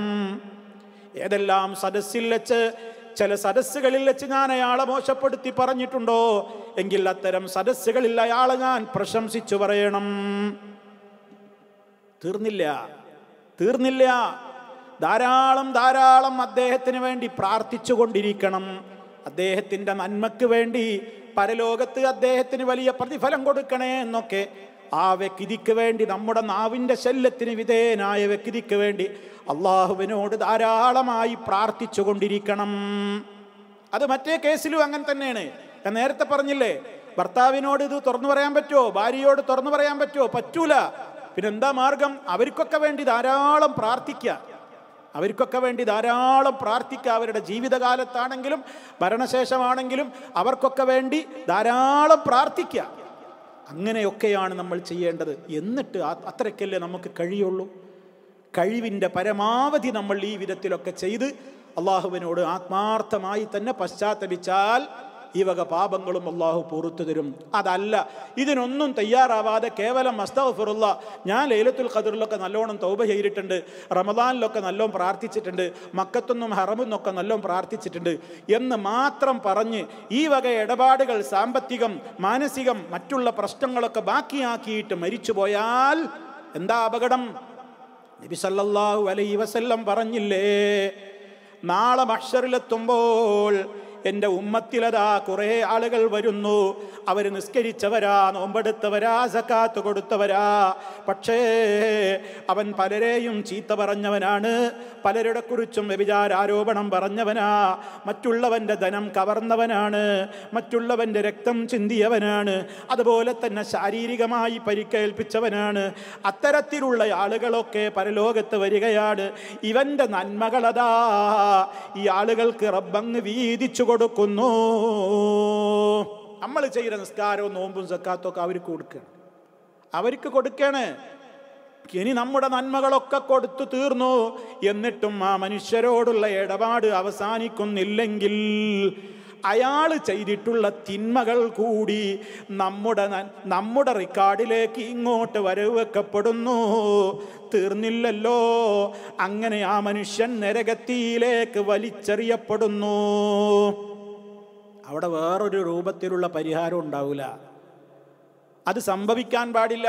ഏതെല്ലാം സദസ്സിൽ വെച്ച് ചില സദസ്സുകളിൽ വെച്ച് ഞാൻ അയാളെ മോശപ്പെടുത്തി പറഞ്ഞിട്ടുണ്ടോ എങ്കിൽ അത്തരം സദസ്സുകളിൽ അയാളെ ഞാൻ പ്രശംസിച്ചു പറയണം തീർന്നില്ല തീർന്നില്ല ധാരാളം ധാരാളം അദ്ദേഹത്തിന് വേണ്ടി പ്രാർത്ഥിച്ചു കൊണ്ടിരിക്കണം അദ്ദേഹത്തിൻ്റെ നന്മയ്ക്ക് വേണ്ടി പരലോകത്ത് അദ്ദേഹത്തിന് വലിയ പ്രതിഫലം കൊടുക്കണേ എന്നൊക്കെ ആ വ്യക്തിക്ക് വേണ്ടി നമ്മുടെ നാവിൻ്റെ ശല്യത്തിന് വിധേയനായ വ്യക്തിക്ക് വേണ്ടി അള്ളാഹുവിനോട് ധാരാളമായി പ്രാർത്ഥിച്ചു കൊണ്ടിരിക്കണം അത് മറ്റേ കേസിലും അങ്ങനെ തന്നെയാണ് ഞാൻ നേരത്തെ പറഞ്ഞില്ലേ ഭർത്താവിനോട് ഇത് തുറന്നു പറയാൻ പറ്റുമോ ഭാര്യയോട് തുറന്നു പറയാൻ പറ്റുമോ പറ്റൂല പിന്നെന്താ മാർഗം അവർക്കൊക്കെ വേണ്ടി ധാരാളം പ്രാർത്ഥിക്കുക അവർക്കൊക്കെ വേണ്ടി ധാരാളം പ്രാർത്ഥിക്കുക അവരുടെ ജീവിതകാലത്താണെങ്കിലും ഭരണശേഷമാണെങ്കിലും അവർക്കൊക്കെ വേണ്ടി ധാരാളം പ്രാർത്ഥിക്കുക അങ്ങനെയൊക്കെയാണ് നമ്മൾ ചെയ്യേണ്ടത് എന്നിട്ട് അത്രയ്ക്കല്ലേ നമുക്ക് കഴിയുള്ളൂ കഴിവിൻ്റെ പരമാവധി നമ്മൾ ഈ വിധത്തിലൊക്കെ ചെയ്ത് അള്ളാഹുവിനോട് ആത്മാർത്ഥമായി തന്നെ പശ്ചാത്തപിച്ചാൽ ഈ വക പാപങ്ങളും അള്ളാഹു പൊറത്തു തരും അതല്ല ഇതിനൊന്നും തയ്യാറാവാതെ കേവലം അസ്തഫിറുള്ള ഞാൻ ലൈലത്തുൽ ഖദറിലൊക്കെ നല്ലോണം തൗബ ചെയ്തിട്ടുണ്ട് റമദാനിലൊക്കെ നല്ലോണം പ്രാർത്ഥിച്ചിട്ടുണ്ട് മക്കത്തൊന്നും ഹറമെന്നൊക്കെ നല്ലോണം പ്രാർത്ഥിച്ചിട്ടുണ്ട് എന്ന് മാത്രം പറഞ്ഞ് ഈ വക ഇടപാടുകൾ സാമ്പത്തികം മാനസികം മറ്റുള്ള പ്രശ്നങ്ങളൊക്കെ ബാക്കിയാക്കിയിട്ട് മരിച്ചു പോയാൽ എന്താ അപകടം നബി സല്ലല്ലാഹു അലൈ വസല്ലം പറഞ്ഞില്ലേ നാളെ മക്ഷറിലെത്തുമ്പോൾ എൻ്റെ ഉമ്മത്തിലതാ കുറേ ആളുകൾ വരുന്നു അവർ നിസ്കരിച്ചവരാ നോമ്പെടുത്തവരാ സക്കാത്ത് കൊടുത്തവരാ പക്ഷേ അവൻ പലരെയും ചീത്ത പറഞ്ഞവനാണ് പലരുടെ കുറിച്ചും വ്യഭിചാരോപണം പറഞ്ഞവനാ മറ്റുള്ളവൻ്റെ ധനം കവർന്നവനാണ് മറ്റുള്ളവൻ്റെ രക്തം ചിന്തിയവനാണ് അതുപോലെ തന്നെ ശാരീരികമായി പരിക്കേൽപ്പിച്ചവനാണ് അത്തരത്തിലുള്ള ആളുകളൊക്കെ പരലോകത്ത് വരികയാണ് ഇവൻ്റെ നന്മകളതാ ഈ ആളുകൾക്ക് റബ്ബങ് വീതിച്ചു കൊടുക്കുന്നു നമ്മൾ ചെയ്യുന്ന നിസ്കാരവും നോമ്പും ഒക്കെ അവർക്ക് കൊടുക്കുകയാണ് അവർക്ക് കൊടുക്കുകയാണ് ഇനി നമ്മുടെ നന്മകളൊക്കെ കൊടുത്തു തീർന്നു എന്നിട്ടും ആ മനുഷ്യരോടുള്ള ഇടപാട് അവസാനിക്കുന്നില്ലെങ്കിൽ അയാൾ ചെയ്തിട്ടുള്ള തിന്മകൾ കൂടി നമ്മുടെ നമ്മുടെ റെക്കോർഡിലേക്ക് ഇങ്ങോട്ട് വരവെക്കപ്പെടുന്നു തീർന്നില്ലല്ലോ അങ്ങനെ ആ മനുഷ്യൻ നരകത്തിയിലേക്ക് വലിച്ചെറിയപ്പെടുന്നു അവിടെ വേറൊരു രൂപത്തിലുള്ള പരിഹാരം ഉണ്ടാവില്ല അത് സംഭവിക്കാൻ പാടില്ല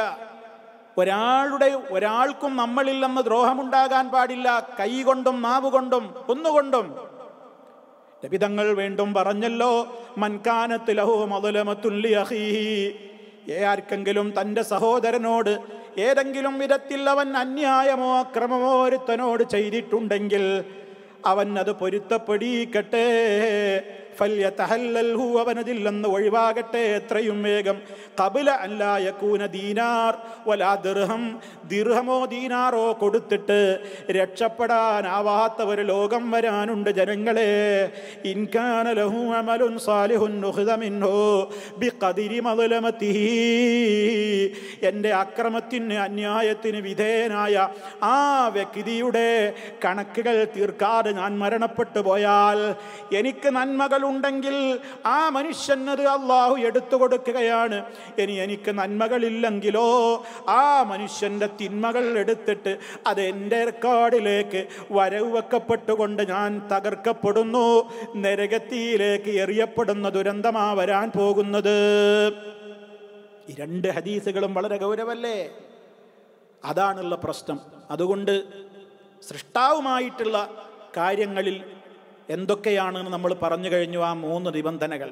ഒരാളുടെ ഒരാൾക്കും നമ്മളിൽ നിന്ന് ദ്രോഹമുണ്ടാകാൻ പാടില്ല കൈകൊണ്ടും നാവുകൊണ്ടും ഒന്നുകൊണ്ടും നബിതങ്ങൾ വീണ്ടും പറഞ്ഞല്ലോ മൻകാനത്ത് ലഹു മതുലമത്തുല്ലി അഹീഹി ആർക്കെങ്കിലും തൻ്റെ സഹോദരനോട് ഏതെങ്കിലും വിധത്തിൽ അവൻ അന്യായമോ അക്രമമോ ഒരുത്തനോട് ചെയ്തിട്ടുണ്ടെങ്കിൽ അവൻ അത് പൊരുത്തപ്പെടീക്കട്ടെ ഫല്യതഹല്ലൽഹു അവനതിൽ നിന്ന് ഒഴിവാകട്ടെ എത്രയും വേഗം കബില അല്ലായക്കൂന ദീനാർ വലാ ദിർഹം ദിർഹമോ ദീനാറോ കൊടുത്തിട്ട് രക്ഷപ്പെടാനാവാത്ത ഒരു ലോകം വരാനുണ്ട് ജനങ്ങളെ ഇൻകാന ലഹു അമലുൻ സാലിഹുൻ നുഹുദമിൻഹോ ബി കതിരി മതുലമത്തിഹി എൻ്റെ അക്രമത്തിന് അന്യായത്തിന് വിധേയനായ ആ വ്യക്തിയുടെ കണക്കുകൾ തീർക്കാതെ ഞാൻ മരണപ്പെട്ടു പോയാൽ എനിക്ക് നന്മകൾ ഉണ്ടെങ്കിൽ ആ അത് അള്ളാഹു എടുത്തു കൊടുക്കുകയാണ് ഇനി എനിക്ക് നന്മകളില്ലെങ്കിലോ ആ മനുഷ്യൻ്റെ തിന്മകൾ എടുത്തിട്ട് അത് എൻ്റെ റെക്കോർഡിലേക്ക് വരവ് വെക്കപ്പെട്ടുകൊണ്ട് ഞാൻ തകർക്കപ്പെടുന്നു നരകത്തിയിലേക്ക് എറിയപ്പെടുന്ന ദുരന്തമാ വരാൻ പോകുന്നത് ഈ രണ്ട് ഹദീസുകളും വളരെ ഗൗരവല്ലേ അതാണുള്ള പ്രശ്നം അതുകൊണ്ട് സൃഷ്ടാവുമായിട്ടുള്ള കാര്യങ്ങളിൽ എന്തൊക്കെയാണെന്ന് നമ്മൾ പറഞ്ഞു കഴിഞ്ഞു ആ മൂന്ന് നിബന്ധനകൾ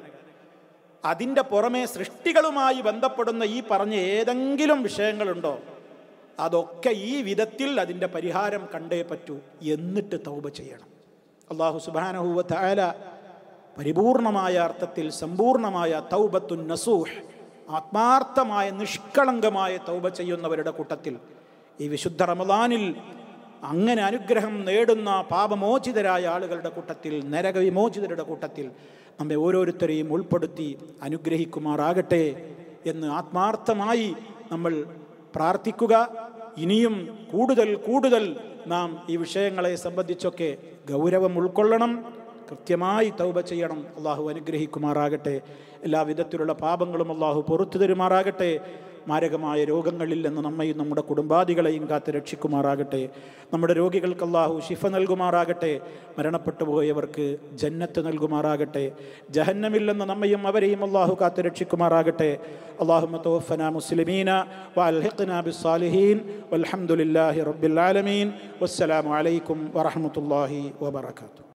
അതിൻ്റെ പുറമെ സൃഷ്ടികളുമായി ബന്ധപ്പെടുന്ന ഈ പറഞ്ഞ ഏതെങ്കിലും വിഷയങ്ങളുണ്ടോ അതൊക്കെ ഈ വിധത്തിൽ അതിൻ്റെ പരിഹാരം കണ്ടേ പറ്റൂ എന്നിട്ട് തൗബ ചെയ്യണം അള്ളാഹു സുബാനഹുല പരിപൂർണമായ അർത്ഥത്തിൽ സമ്പൂർണമായ തൗബത്തു നസൂഹ് ആത്മാർത്ഥമായ നിഷ്കളങ്കമായ തൗബ ചെയ്യുന്നവരുടെ കൂട്ടത്തിൽ ഈ വിശുദ്ധ റമദാനിൽ അങ്ങനെ അനുഗ്രഹം നേടുന്ന പാപമോചിതരായ ആളുകളുടെ കൂട്ടത്തിൽ നരകവിമോചിതരുടെ കൂട്ടത്തിൽ നമ്മെ ഓരോരുത്തരെയും ഉൾപ്പെടുത്തി അനുഗ്രഹിക്കുമാറാകട്ടെ എന്ന് ആത്മാർത്ഥമായി നമ്മൾ പ്രാർത്ഥിക്കുക ഇനിയും കൂടുതൽ കൂടുതൽ നാം ഈ വിഷയങ്ങളെ സംബന്ധിച്ചൊക്കെ ഗൗരവം ഉൾക്കൊള്ളണം കൃത്യമായി തൗബ ചെയ്യണം അള്ളാഹു അനുഗ്രഹിക്കുമാറാകട്ടെ എല്ലാ വിധത്തിലുള്ള പാപങ്ങളും അള്ളാഹു പൊറത്തു തരുമാറാകട്ടെ മാരകമായ രോഗങ്ങളിൽ നിന്ന് നമ്മയും നമ്മുടെ കുടുംബാദികളെയും കാത്ത് രക്ഷിക്കുമാറാകട്ടെ നമ്മുടെ രോഗികൾക്ക് അള്ളാഹു ശിഫ നൽകുമാറാകട്ടെ മരണപ്പെട്ടു പോയവർക്ക് ജന്നത്ത് നൽകുമാറാകട്ടെ ജഹന്നമില്ലെന്ന് നമ്മയും അവരെയും അള്ളാഹു കാത്ത് രക്ഷിക്കുമാറാകട്ടെ അള്ളാഹു തോഫന മുസ്ലിമീന والحقنا بالصالحين والحمد لله